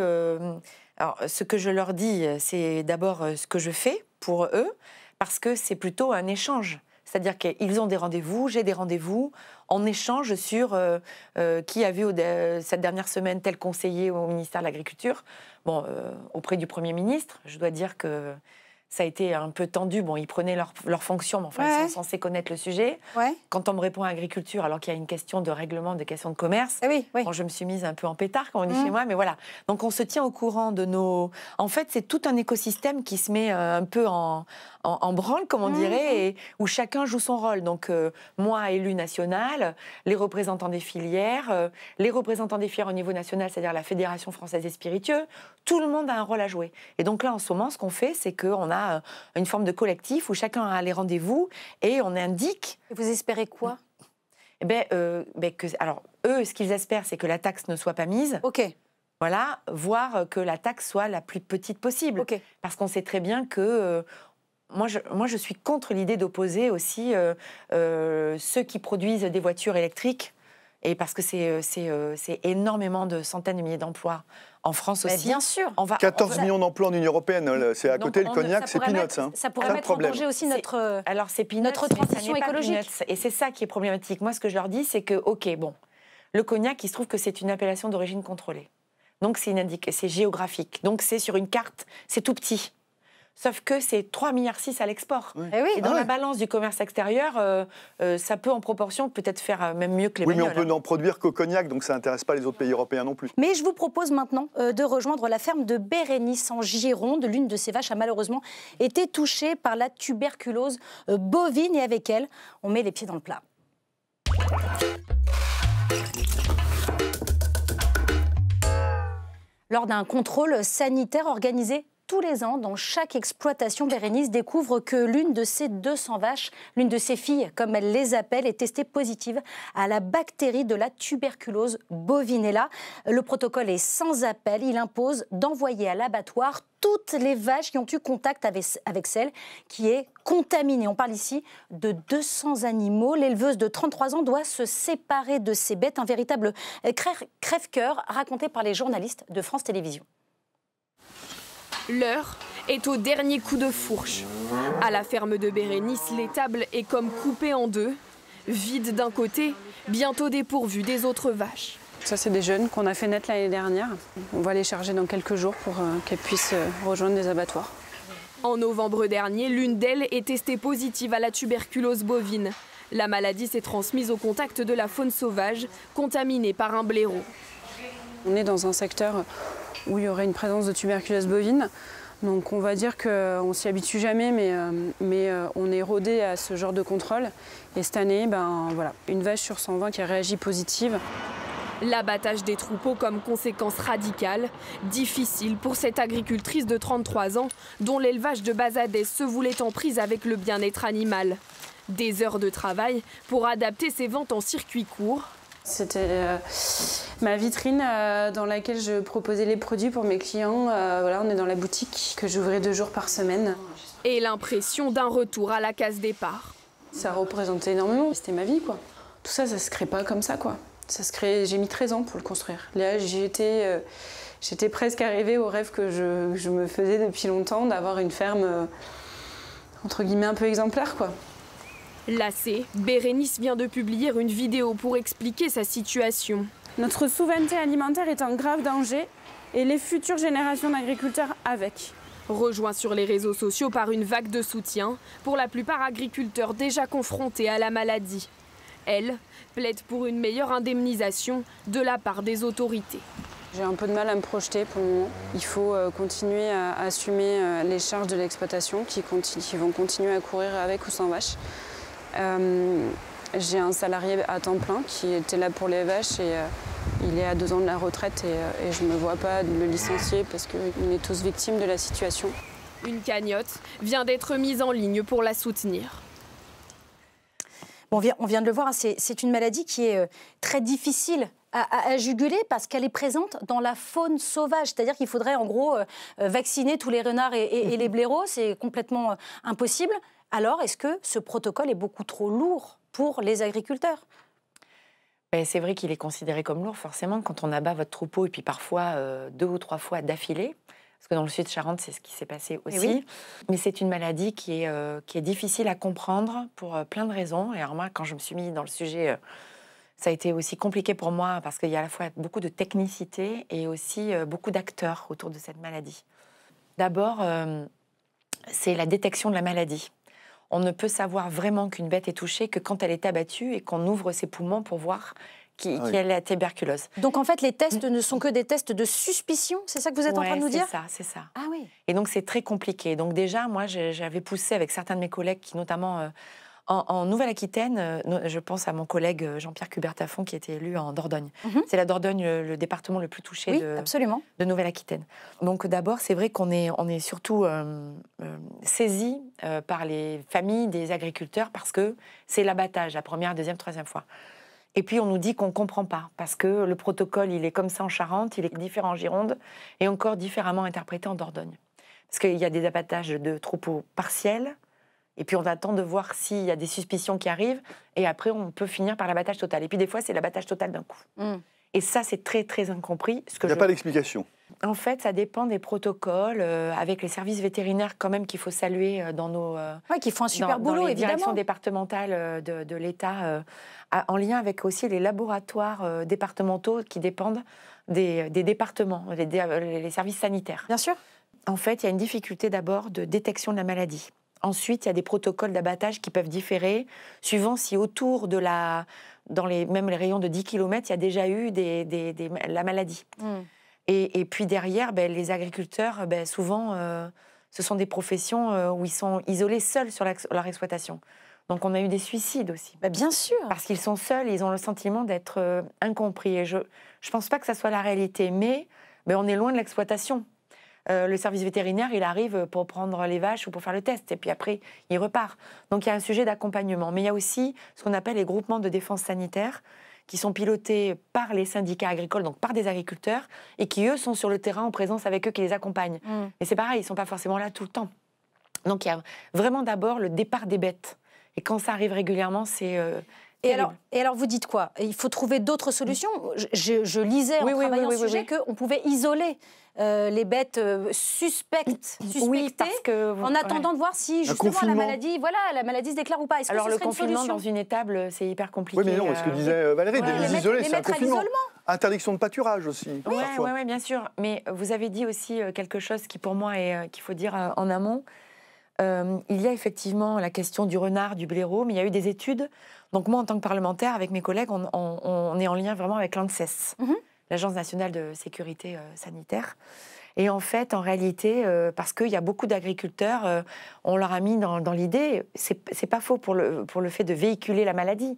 Speaker 3: alors, ce que je leur dis, euh, c'est d'abord euh, ce que je fais pour eux, parce que c'est plutôt un échange. C'est-à-dire qu'ils ont des rendez-vous, j'ai des rendez-vous, en échange sur euh, qui a vu cette dernière semaine tel conseiller au ministère de l'Agriculture. Bon, auprès du Premier ministre, je dois dire que ça a été un peu tendu. Bon, ils prenaient leur, leur fonction, mais enfin, ils sont censés connaître le sujet. Quand on me répond à agriculture, alors qu'il y a une question de règlement, de question de commerce, eh je me suis mise un peu en pétard, comme on dit mm. chez moi, mais voilà. Donc, on se tient au courant de nos... En fait, c'est tout un écosystème qui se met euh, un peu en, branle, comme on mm. dirait, et où chacun joue son rôle. Donc, euh, moi, élu national, les représentants des filières, euh, les représentants des filières au niveau national, c'est-à-dire la Fédération française des spiritueux, tout le monde a un rôle à jouer. Et donc là, en ce moment, ce qu'on fait, c'est qu'on a euh, une forme de collectif où chacun a les rendez-vous et on indique. Vous espérez quoi eh ben, euh, ben que, alors, eux, ce qu'ils espèrent, c'est que la taxe ne soit pas mise. OK. Voilà, voire que la taxe soit la plus petite possible. OK. Parce qu'on sait très bien que. Euh, moi je, moi, je suis contre l'idée d'opposer aussi ceux qui produisent des voitures électriques, et parce que c'est énormément de centaines de milliers d'emplois
Speaker 2: en France aussi. bien sûr. On va, 14 millions d'emplois en Union européenne, c'est à côté le cognac, hein. euh, c'est peanuts. Ça pourrait mettre en danger
Speaker 3: aussi notre, alors, notre transition écologique. et c'est ça qui est problématique. Moi, ce que je leur dis, c'est que, OK, bon, le cognac, il se trouve que c'est une appellation d'origine contrôlée. Donc c'est géographique. Donc c'est sur une carte, c'est tout petit. Sauf que c'est 3,6 milliards à l'export. Eh et, oui, dans ah la balance du commerce extérieur, euh, euh, ça peut en proportion peut-être faire euh, même mieux que
Speaker 1: les Oui, mais on peut hein.
Speaker 2: n'en produire qu'au cognac, donc ça n'intéresse pas les autres pays européens non plus.
Speaker 3: Mais je vous propose maintenant
Speaker 1: de rejoindre la ferme de Bérénice en Gironde. L'une de ces vaches a malheureusement été touchée par la tuberculose bovine et avec elle, on met les pieds dans le plat. Lors d'un contrôle sanitaire organisé tous les ans, dans chaque exploitation, Bérénice découvre que l'une de ses 200 vaches, l'une de ses filles, comme elle les appelle, est testée positive à la bactérie de la tuberculose bovinella. Le protocole est sans appel. Il impose d'envoyer à l'abattoir toutes les vaches qui ont eu contact avec, celle qui est contaminée. On parle ici de 200 animaux. L'éleveuse de 33 ans doit se séparer de ses bêtes. Un véritable crève-cœur raconté par les journalistes de France Télévisions.
Speaker 5: L'heure est au dernier coup de fourche. À la ferme de Bérénice, l'étable est comme coupée en deux, vide d'un côté, bientôt dépourvue des autres vaches.
Speaker 6: Ça, c'est des jeunes qu'on a fait naître l'année dernière. On va les charger dans quelques jours pour euh, qu'elles puissent euh, rejoindre les abattoirs.
Speaker 5: En novembre dernier, l'une d'elles est testée positive à la tuberculose bovine. La maladie s'est transmise au contact de la faune sauvage, contaminée par un blaireau.
Speaker 6: On est dans un secteur où il y aurait une présence de tuberculose bovine. Donc on va dire qu'on ne s'y habitue jamais, mais, euh, euh, on est rodé à ce genre de contrôle. Et cette année, ben, voilà, une vache
Speaker 5: sur 120 qui a réagi positive. L'abattage des troupeaux comme conséquence radicale, difficile pour cette agricultrice de 33 ans dont l'élevage de Bazadès se voulait en prise avec le bien-être animal. Des heures de travail pour adapter ses ventes en circuit court c'était euh, ma vitrine euh, dans laquelle je proposais
Speaker 6: les produits pour mes clients. Euh, voilà, on est dans la boutique que j'ouvrais deux jours par semaine.
Speaker 5: Et l'impression d'un retour à la case départ.
Speaker 6: Ça représentait énormément, c'était ma vie quoi. Tout ça, ça se crée pas comme ça quoi. Ça se crée, j'ai mis 13 ans pour le construire. Là, j'étais, j'étais presque arrivée au rêve que je, je me faisais depuis longtemps d'avoir une ferme entre guillemets un peu exemplaire quoi.
Speaker 5: Lassée, Bérénice vient de publier une vidéo pour expliquer sa situation. Notre souveraineté alimentaire est en grave danger et les futures générations d'agriculteurs avec. Rejoint sur les réseaux sociaux par une vague de soutien, pour la plupart agriculteurs déjà confrontés à la maladie. Elle plaide pour une meilleure indemnisation de la part des autorités. J'ai un peu de mal à me
Speaker 6: projeter pour le moment. Il faut euh, continuer à assumer euh, les charges de l'exploitation qui, qui vont continuer à courir avec ou sans vache. Euh, j'ai un salarié à temps plein qui était là pour les vaches et euh, il est à deux ans de la retraite et, euh, je ne me vois pas le licencier parce qu'on est tous victimes de la situation.
Speaker 5: Une cagnotte vient d'être mise en ligne pour la soutenir.
Speaker 1: On vient, on vient de le voir, hein, c'est une maladie qui est très difficile à, juguler parce qu'elle est présente dans la faune sauvage. C'est-à-dire qu'il faudrait en gros vacciner tous les renards et, les blaireaux, c'est complètement impossible alors est-ce que ce protocole est beaucoup trop lourd pour les agriculteurs
Speaker 3: ben, C'est vrai qu'il est considéré comme lourd, forcément, quand on abat votre troupeau, et puis parfois euh, deux ou trois fois d'affilée. Parce que dans le sud de Charente, c'est ce qui s'est passé eh aussi. Mais c'est une maladie qui est, euh, difficile à comprendre pour euh, plein de raisons. Et alors moi, quand je me suis mis dans le sujet, ça a été aussi compliqué pour moi parce qu'il y a à la fois beaucoup de technicité et aussi beaucoup d'acteurs autour de cette maladie. D'abord, c'est la détection de la maladie on ne peut savoir vraiment qu'une bête est touchée que quand elle est abattue et qu'on ouvre ses poumons pour voir qui, ah est la tuberculose. Donc en fait, les tests mm. ne sont que des tests de suspicion, c'est ça que vous êtes en train de nous dire C'est ça, c'est ça. Ah oui. Et donc c'est très compliqué. Donc déjà, moi, j'avais poussé avec certains de mes collègues qui notamment... Euh, en, Nouvelle-Aquitaine, euh, je pense à mon collègue euh, Jean-Pierre Cubertafon qui était élu en Dordogne. Mhm. C'est la Dordogne, le département le plus touché de, de Nouvelle-Aquitaine. Donc d'abord, c'est vrai qu'on est, surtout euh, saisi par les familles des agriculteurs parce que c'est l'abattage, la première, deuxième, troisième fois. Et puis on nous dit qu'on ne comprend pas, parce que le protocole, il est comme ça en Charente, il est différent en Gironde, et encore différemment interprété en Dordogne. Parce qu'il y a des abattages de troupeaux partiels, et puis on attend de voir s'il y a des suspicions qui arrivent. Et après, on peut finir par l'abattage total. Et puis des fois, c'est l'abattage total d'un coup. Mm. Et ça, c'est très, très incompris. que Il n'y a pas d'explication. En fait, ça dépend des protocoles, euh, avec les services vétérinaires quand même qu'il faut saluer euh, dans nos... Euh, oui, qui font un super boulot, dans les évidemment. directions départementales de, l'État, en lien avec aussi les laboratoires départementaux qui dépendent des, départements, les, les services sanitaires. Bien sûr. En fait, il y a une difficulté d'abord de détection de la maladie. Ensuite, il y a des protocoles d'abattage qui peuvent différer, suivant si autour de la, dans les, même les rayons de 10 km, il y a déjà eu des, la maladie. Hmm. Et, puis derrière, ben, les agriculteurs, ben, souvent, euh, ce sont des professions euh, où ils sont isolés seuls sur leur exploitation. Donc on a eu des suicides aussi. Bah, bien sûr. Parce qu'ils sont seuls, ils ont le sentiment d'être euh, incompris. Et je ne pense pas que ça soit la réalité, mais ben, on est loin de l'exploitation. Euh, le service vétérinaire, il arrive pour prendre les vaches ou pour faire le test, et puis après, il repart. Donc il y a un sujet d'accompagnement. Mais il y a aussi ce qu'on appelle les groupements de défense sanitaire, qui sont pilotés par les syndicats agricoles, donc par des agriculteurs, et qui, eux, sont sur le terrain en présence avec eux, qui les accompagnent. Et mm. Mais c'est pareil, ils ne sont pas forcément là tout le temps. Donc il y a vraiment d'abord le départ des bêtes. Et quand ça arrive régulièrement, c'est... Euh, et alors, vous dites quoi Il faut trouver d'autres solutions je, lisais en travaillant sujet
Speaker 1: qu'on pouvait isoler euh, les bêtes euh, suspectes, suspectées, en attendant de voir si justement la maladie,
Speaker 3: voilà, la maladie se déclare ou pas. Alors le confinement dans une étable, c'est hyper
Speaker 1: compliqué. Oui, mais non, ce que euh,
Speaker 2: disait Valérie, les isoler, c'est un confinement. Interdiction de pâturage aussi. Oui,
Speaker 3: bien sûr. Mais vous avez dit aussi quelque chose qui pour moi est qu'il faut dire en amont euh, il y a effectivement la question du renard, du blaireau, mais il y a eu des études. Donc moi, en tant que parlementaire, avec mes collègues, on, est en lien vraiment avec l'ANSES, mhm. l'Agence nationale de sécurité euh, sanitaire. Et en fait, en réalité, euh, parce qu'il y a beaucoup d'agriculteurs, on leur a mis dans, dans l'idée, c'est pas faux pour le fait de véhiculer la maladie,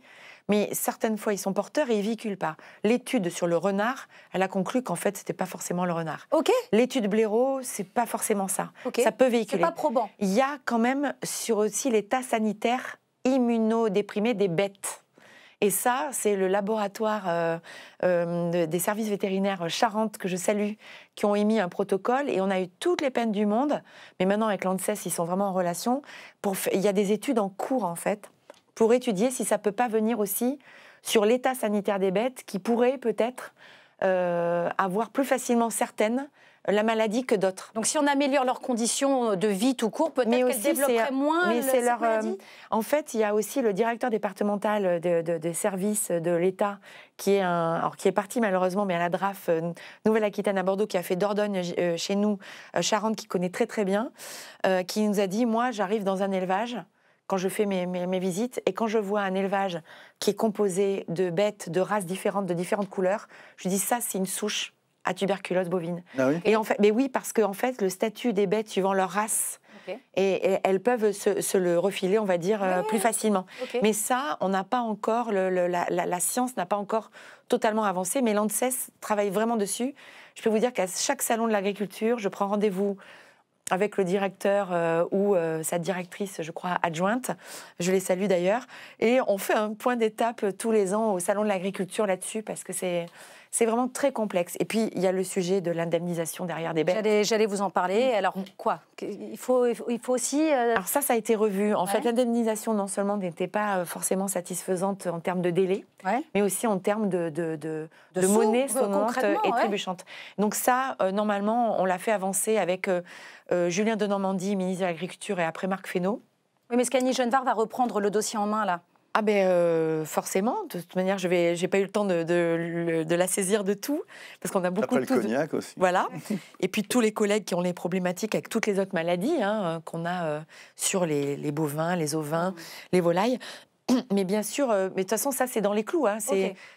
Speaker 3: mais certaines fois ils sont porteurs et ils véhiculent pas. L'étude sur le renard, elle a conclu qu'en fait c'était pas forcément le renard. Ok. L'étude Blaireau, c'est pas forcément ça. Ça peut véhiculer. C'est pas probant. Il y a quand même sur aussi l'état sanitaire immunodéprimé des bêtes. Et ça, c'est le laboratoire euh, euh, des services vétérinaires Charente que je salue, qui ont émis un protocole. Et on a eu toutes les peines du monde. Mais maintenant, avec l'ANSES, ils sont vraiment en relation. Pour... Il y a des études en cours, en fait, pour étudier si ça ne peut pas venir aussi sur l'état sanitaire des bêtes qui pourraient peut-être euh, avoir plus facilement certaines la maladie que d'autres. Donc si on améliore leurs conditions de vie tout court, peut-être qu'elles développeraient moins mais le, leur, euh, En fait, il y a aussi le directeur départemental des services de l'État qui est, parti malheureusement, mais à la DRAF euh, Nouvelle-Aquitaine à Bordeaux, qui a fait Dordogne chez nous, Charente, qui connaît très très bien, qui nous a dit, moi j'arrive dans un élevage, quand je fais mes, mes, visites et quand je vois un élevage qui est composé de bêtes de races différentes, de différentes couleurs, je dis ça, c'est une souche à tuberculose bovine. Ah et en fait, mais oui, parce qu'en en fait, le statut des bêtes suivant leur race, et, elles peuvent se, le refiler, on va dire, euh, plus facilement. Mais ça, on n'a pas encore, la, la, science n'a pas encore totalement avancé, mais l'ANSES travaille vraiment dessus. Je peux vous dire qu'à chaque salon de l'agriculture, je prends rendez-vous avec le directeur euh, ou euh, sa directrice, je crois, adjointe. Je les salue d'ailleurs. Et on fait un point d'étape tous les ans au Salon de l'agriculture là-dessus parce que c'est c'est vraiment très complexe. Et puis, il y a le sujet de l'indemnisation derrière des bêtes. J'allais vous en parler. Mm. Alors, mm. quoi il faut, il faut, aussi... Euh, Alors ça, ça a été revu. En fait, l'indemnisation, non seulement n'était pas euh, forcément satisfaisante en termes de délai, mais aussi en termes de, de, monnaie euh, sonnante et trébuchante. Donc ça, normalement, on l'a fait avancer avec Julien de Normandie, ministre de l'Agriculture, et après Marc Fesneau. Oui, mais Scani Genevard va reprendre le dossier en main, là ah ben euh, forcément, de toute manière, je n'ai pas eu le temps de, de, la saisir de tout, parce qu'on a beaucoup Après de... le cognac aussi. Voilà. [LAUGHS] Et puis tous les collègues qui ont les problématiques avec toutes les autres maladies hein, qu'on a euh, sur les, les, bovins, les ovins, ah les volailles. [CLEARS THROAT] Mais bien sûr, euh, mais de toute façon, ça c'est dans les clous. Hein.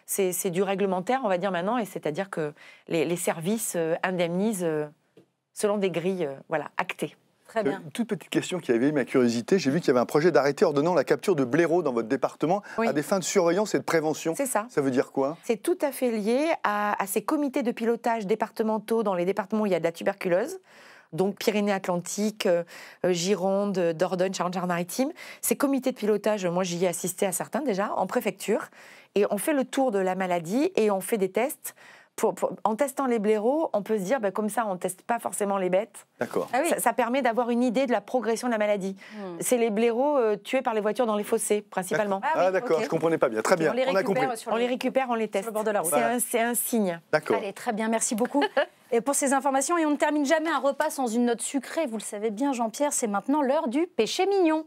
Speaker 3: C'est du réglementaire, on va dire maintenant, et c'est-à-dire que les, les services indemnisent selon des grilles voilà, actées. Une euh,
Speaker 2: toute petite question qui avait eu ma curiosité. J'ai vu qu'il y avait un projet d'arrêté ordonnant la capture de blaireaux dans votre département à des fins de surveillance et de prévention. C'est ça. Ça veut dire quoi
Speaker 3: C'est tout à fait lié à, ces comités de pilotage départementaux dans les départements où il y a de la tuberculose donc Pyrénées-Atlantiques, euh, euh, Gironde, Dordogne, Charente-Maritime. Ces comités de pilotage, moi j'y ai assisté à certains déjà, en préfecture, et on fait le tour de la maladie et on fait des tests en testant les blaireaux, on peut se dire, ben, comme ça, on ne teste pas forcément les bêtes.
Speaker 2: D'accord. Ah ça,
Speaker 3: permet d'avoir une idée de la progression de la maladie. Hmm. C'est les blaireaux euh, tués par les voitures dans les fossés, principalement. Ah, d'accord, ah je ne comprenais
Speaker 2: pas bien. Très bien, on, les compris. On les
Speaker 3: récupère, on les teste. bord de la route. C'est un, signe. D'accord. Allez, très bien, merci beaucoup. Et pour ces
Speaker 1: informations, et on ne termine jamais un repas sans une note sucrée, vous le savez bien Jean-Pierre, c'est maintenant l'heure du péché mignon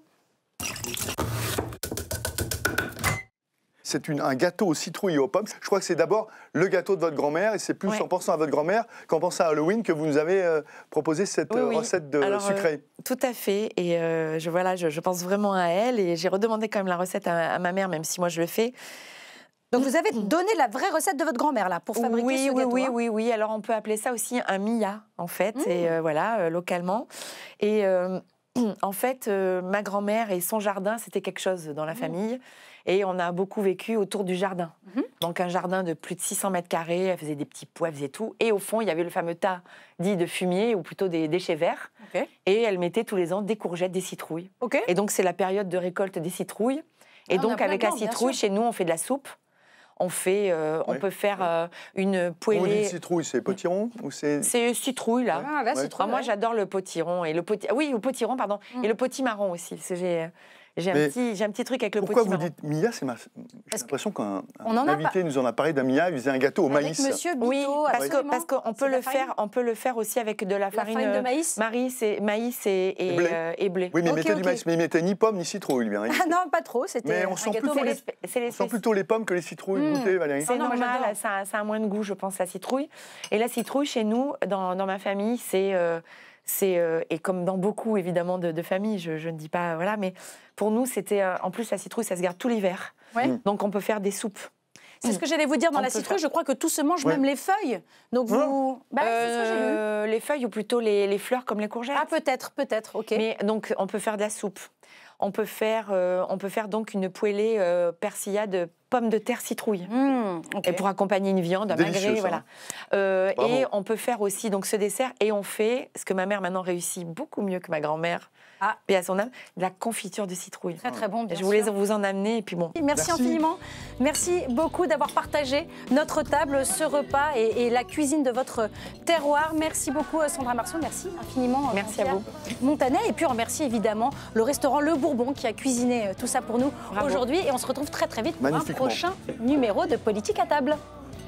Speaker 2: c'est un gâteau aux citrouilles et aux pommes. Je crois que c'est d'abord le gâteau de votre grand-mère et c'est plus en pensant à votre grand-mère qu'en pensant à Halloween que vous nous avez euh, proposé cette recette de euh, sucré. sucrée.
Speaker 3: tout à fait. Et euh, je, voilà, je, pense vraiment à elle et j'ai redemandé quand même la recette à, ma mère, même si moi je le fais. Donc vous avez donné la vraie recette de votre grand-mère là pour fabriquer ce gâteau. Oui, oui, hein. oui, oui. Alors on peut appeler ça aussi un mia en fait, mmh. et voilà localement. Et [CLEARS THROAT] en fait, ma grand-mère et son jardin, c'était quelque chose dans la mmh. famille. Et on a beaucoup vécu autour du jardin. Mhm. Donc un jardin de plus de 600 mètres carrés, elle faisait des petits pois, et tout. Et au fond, il y avait le fameux tas dit de fumier, ou plutôt des déchets verts. Et elle mettait tous les ans des courgettes, des citrouilles. Ok. Et donc c'est la période de récolte des citrouilles. Et ah, donc avec la citrouille, chez nous, on fait de la soupe. On, fait, euh, on peut faire euh, une poêlée. Vous
Speaker 2: citrouille, c'est potiron ou c'est C'est
Speaker 3: citrouille là. Ah, ah, moi j'adore le potiron et le poti... oui, le potiron pardon mm. et le potimarron aussi. C'est j'ai un, un, petit truc avec le pourquoi Pourquoi vous dites
Speaker 2: Mia C'est ma... J'ai l'impression qu'un invité nous en a parlé d'un Mia, il faisait un gâteau au maïs. Monsieur
Speaker 3: Bito, oui, parce qu'on parce peut, le faire, on peut le faire aussi avec de la, farine, de euh, maïs. et, maïs et, euh, blé. Oui, mais il mettez du maïs, mais
Speaker 2: mettait ni pommes ni citrouilles. Bien. Hein. Ah
Speaker 3: non, pas trop. Mais on sent,
Speaker 2: plutôt les, pommes que les citrouilles. Mmh. Valérie. C'est normal,
Speaker 3: ça, a moins de goût, je pense, la citrouille. Et la citrouille, chez nous, dans ma famille, c'est... Euh, euh, et comme dans beaucoup évidemment de, familles, je, ne dis pas voilà, mais pour nous c'était euh, en plus la citrouille, ça se garde tout l'hiver. Mm. Donc on peut faire des soupes. C'est ce que j'allais vous dire dans la citrouille. Je crois que tout se mange, même les feuilles. Donc les feuilles ou plutôt les, fleurs comme les courgettes. Ah peut-être, peut-être. Ok. Mais donc on peut faire de la soupe. Euh, on peut faire, donc une poêlée euh, persilla de pommes de terre citrouille. Mmh, et pour accompagner une viande, un magret, voilà. Euh, et on peut faire aussi donc ce dessert et on fait ce que ma mère maintenant réussit beaucoup mieux que ma grand-mère ah. à son âme, la confiture de citrouille. Très très bon. Bien je voulais vous en amener et puis bon. Merci, infiniment. Merci beaucoup
Speaker 1: d'avoir partagé notre table, ce repas et, la cuisine de votre terroir. Merci beaucoup euh, Sandra Marceau. Merci infiniment. Euh, Merci à vous. Montanet et puis remercie évidemment le restaurant Le Bourbon qui a cuisiné euh, tout ça pour nous aujourd'hui et on se retrouve très très vite pour un prochain numéro de Politique à table.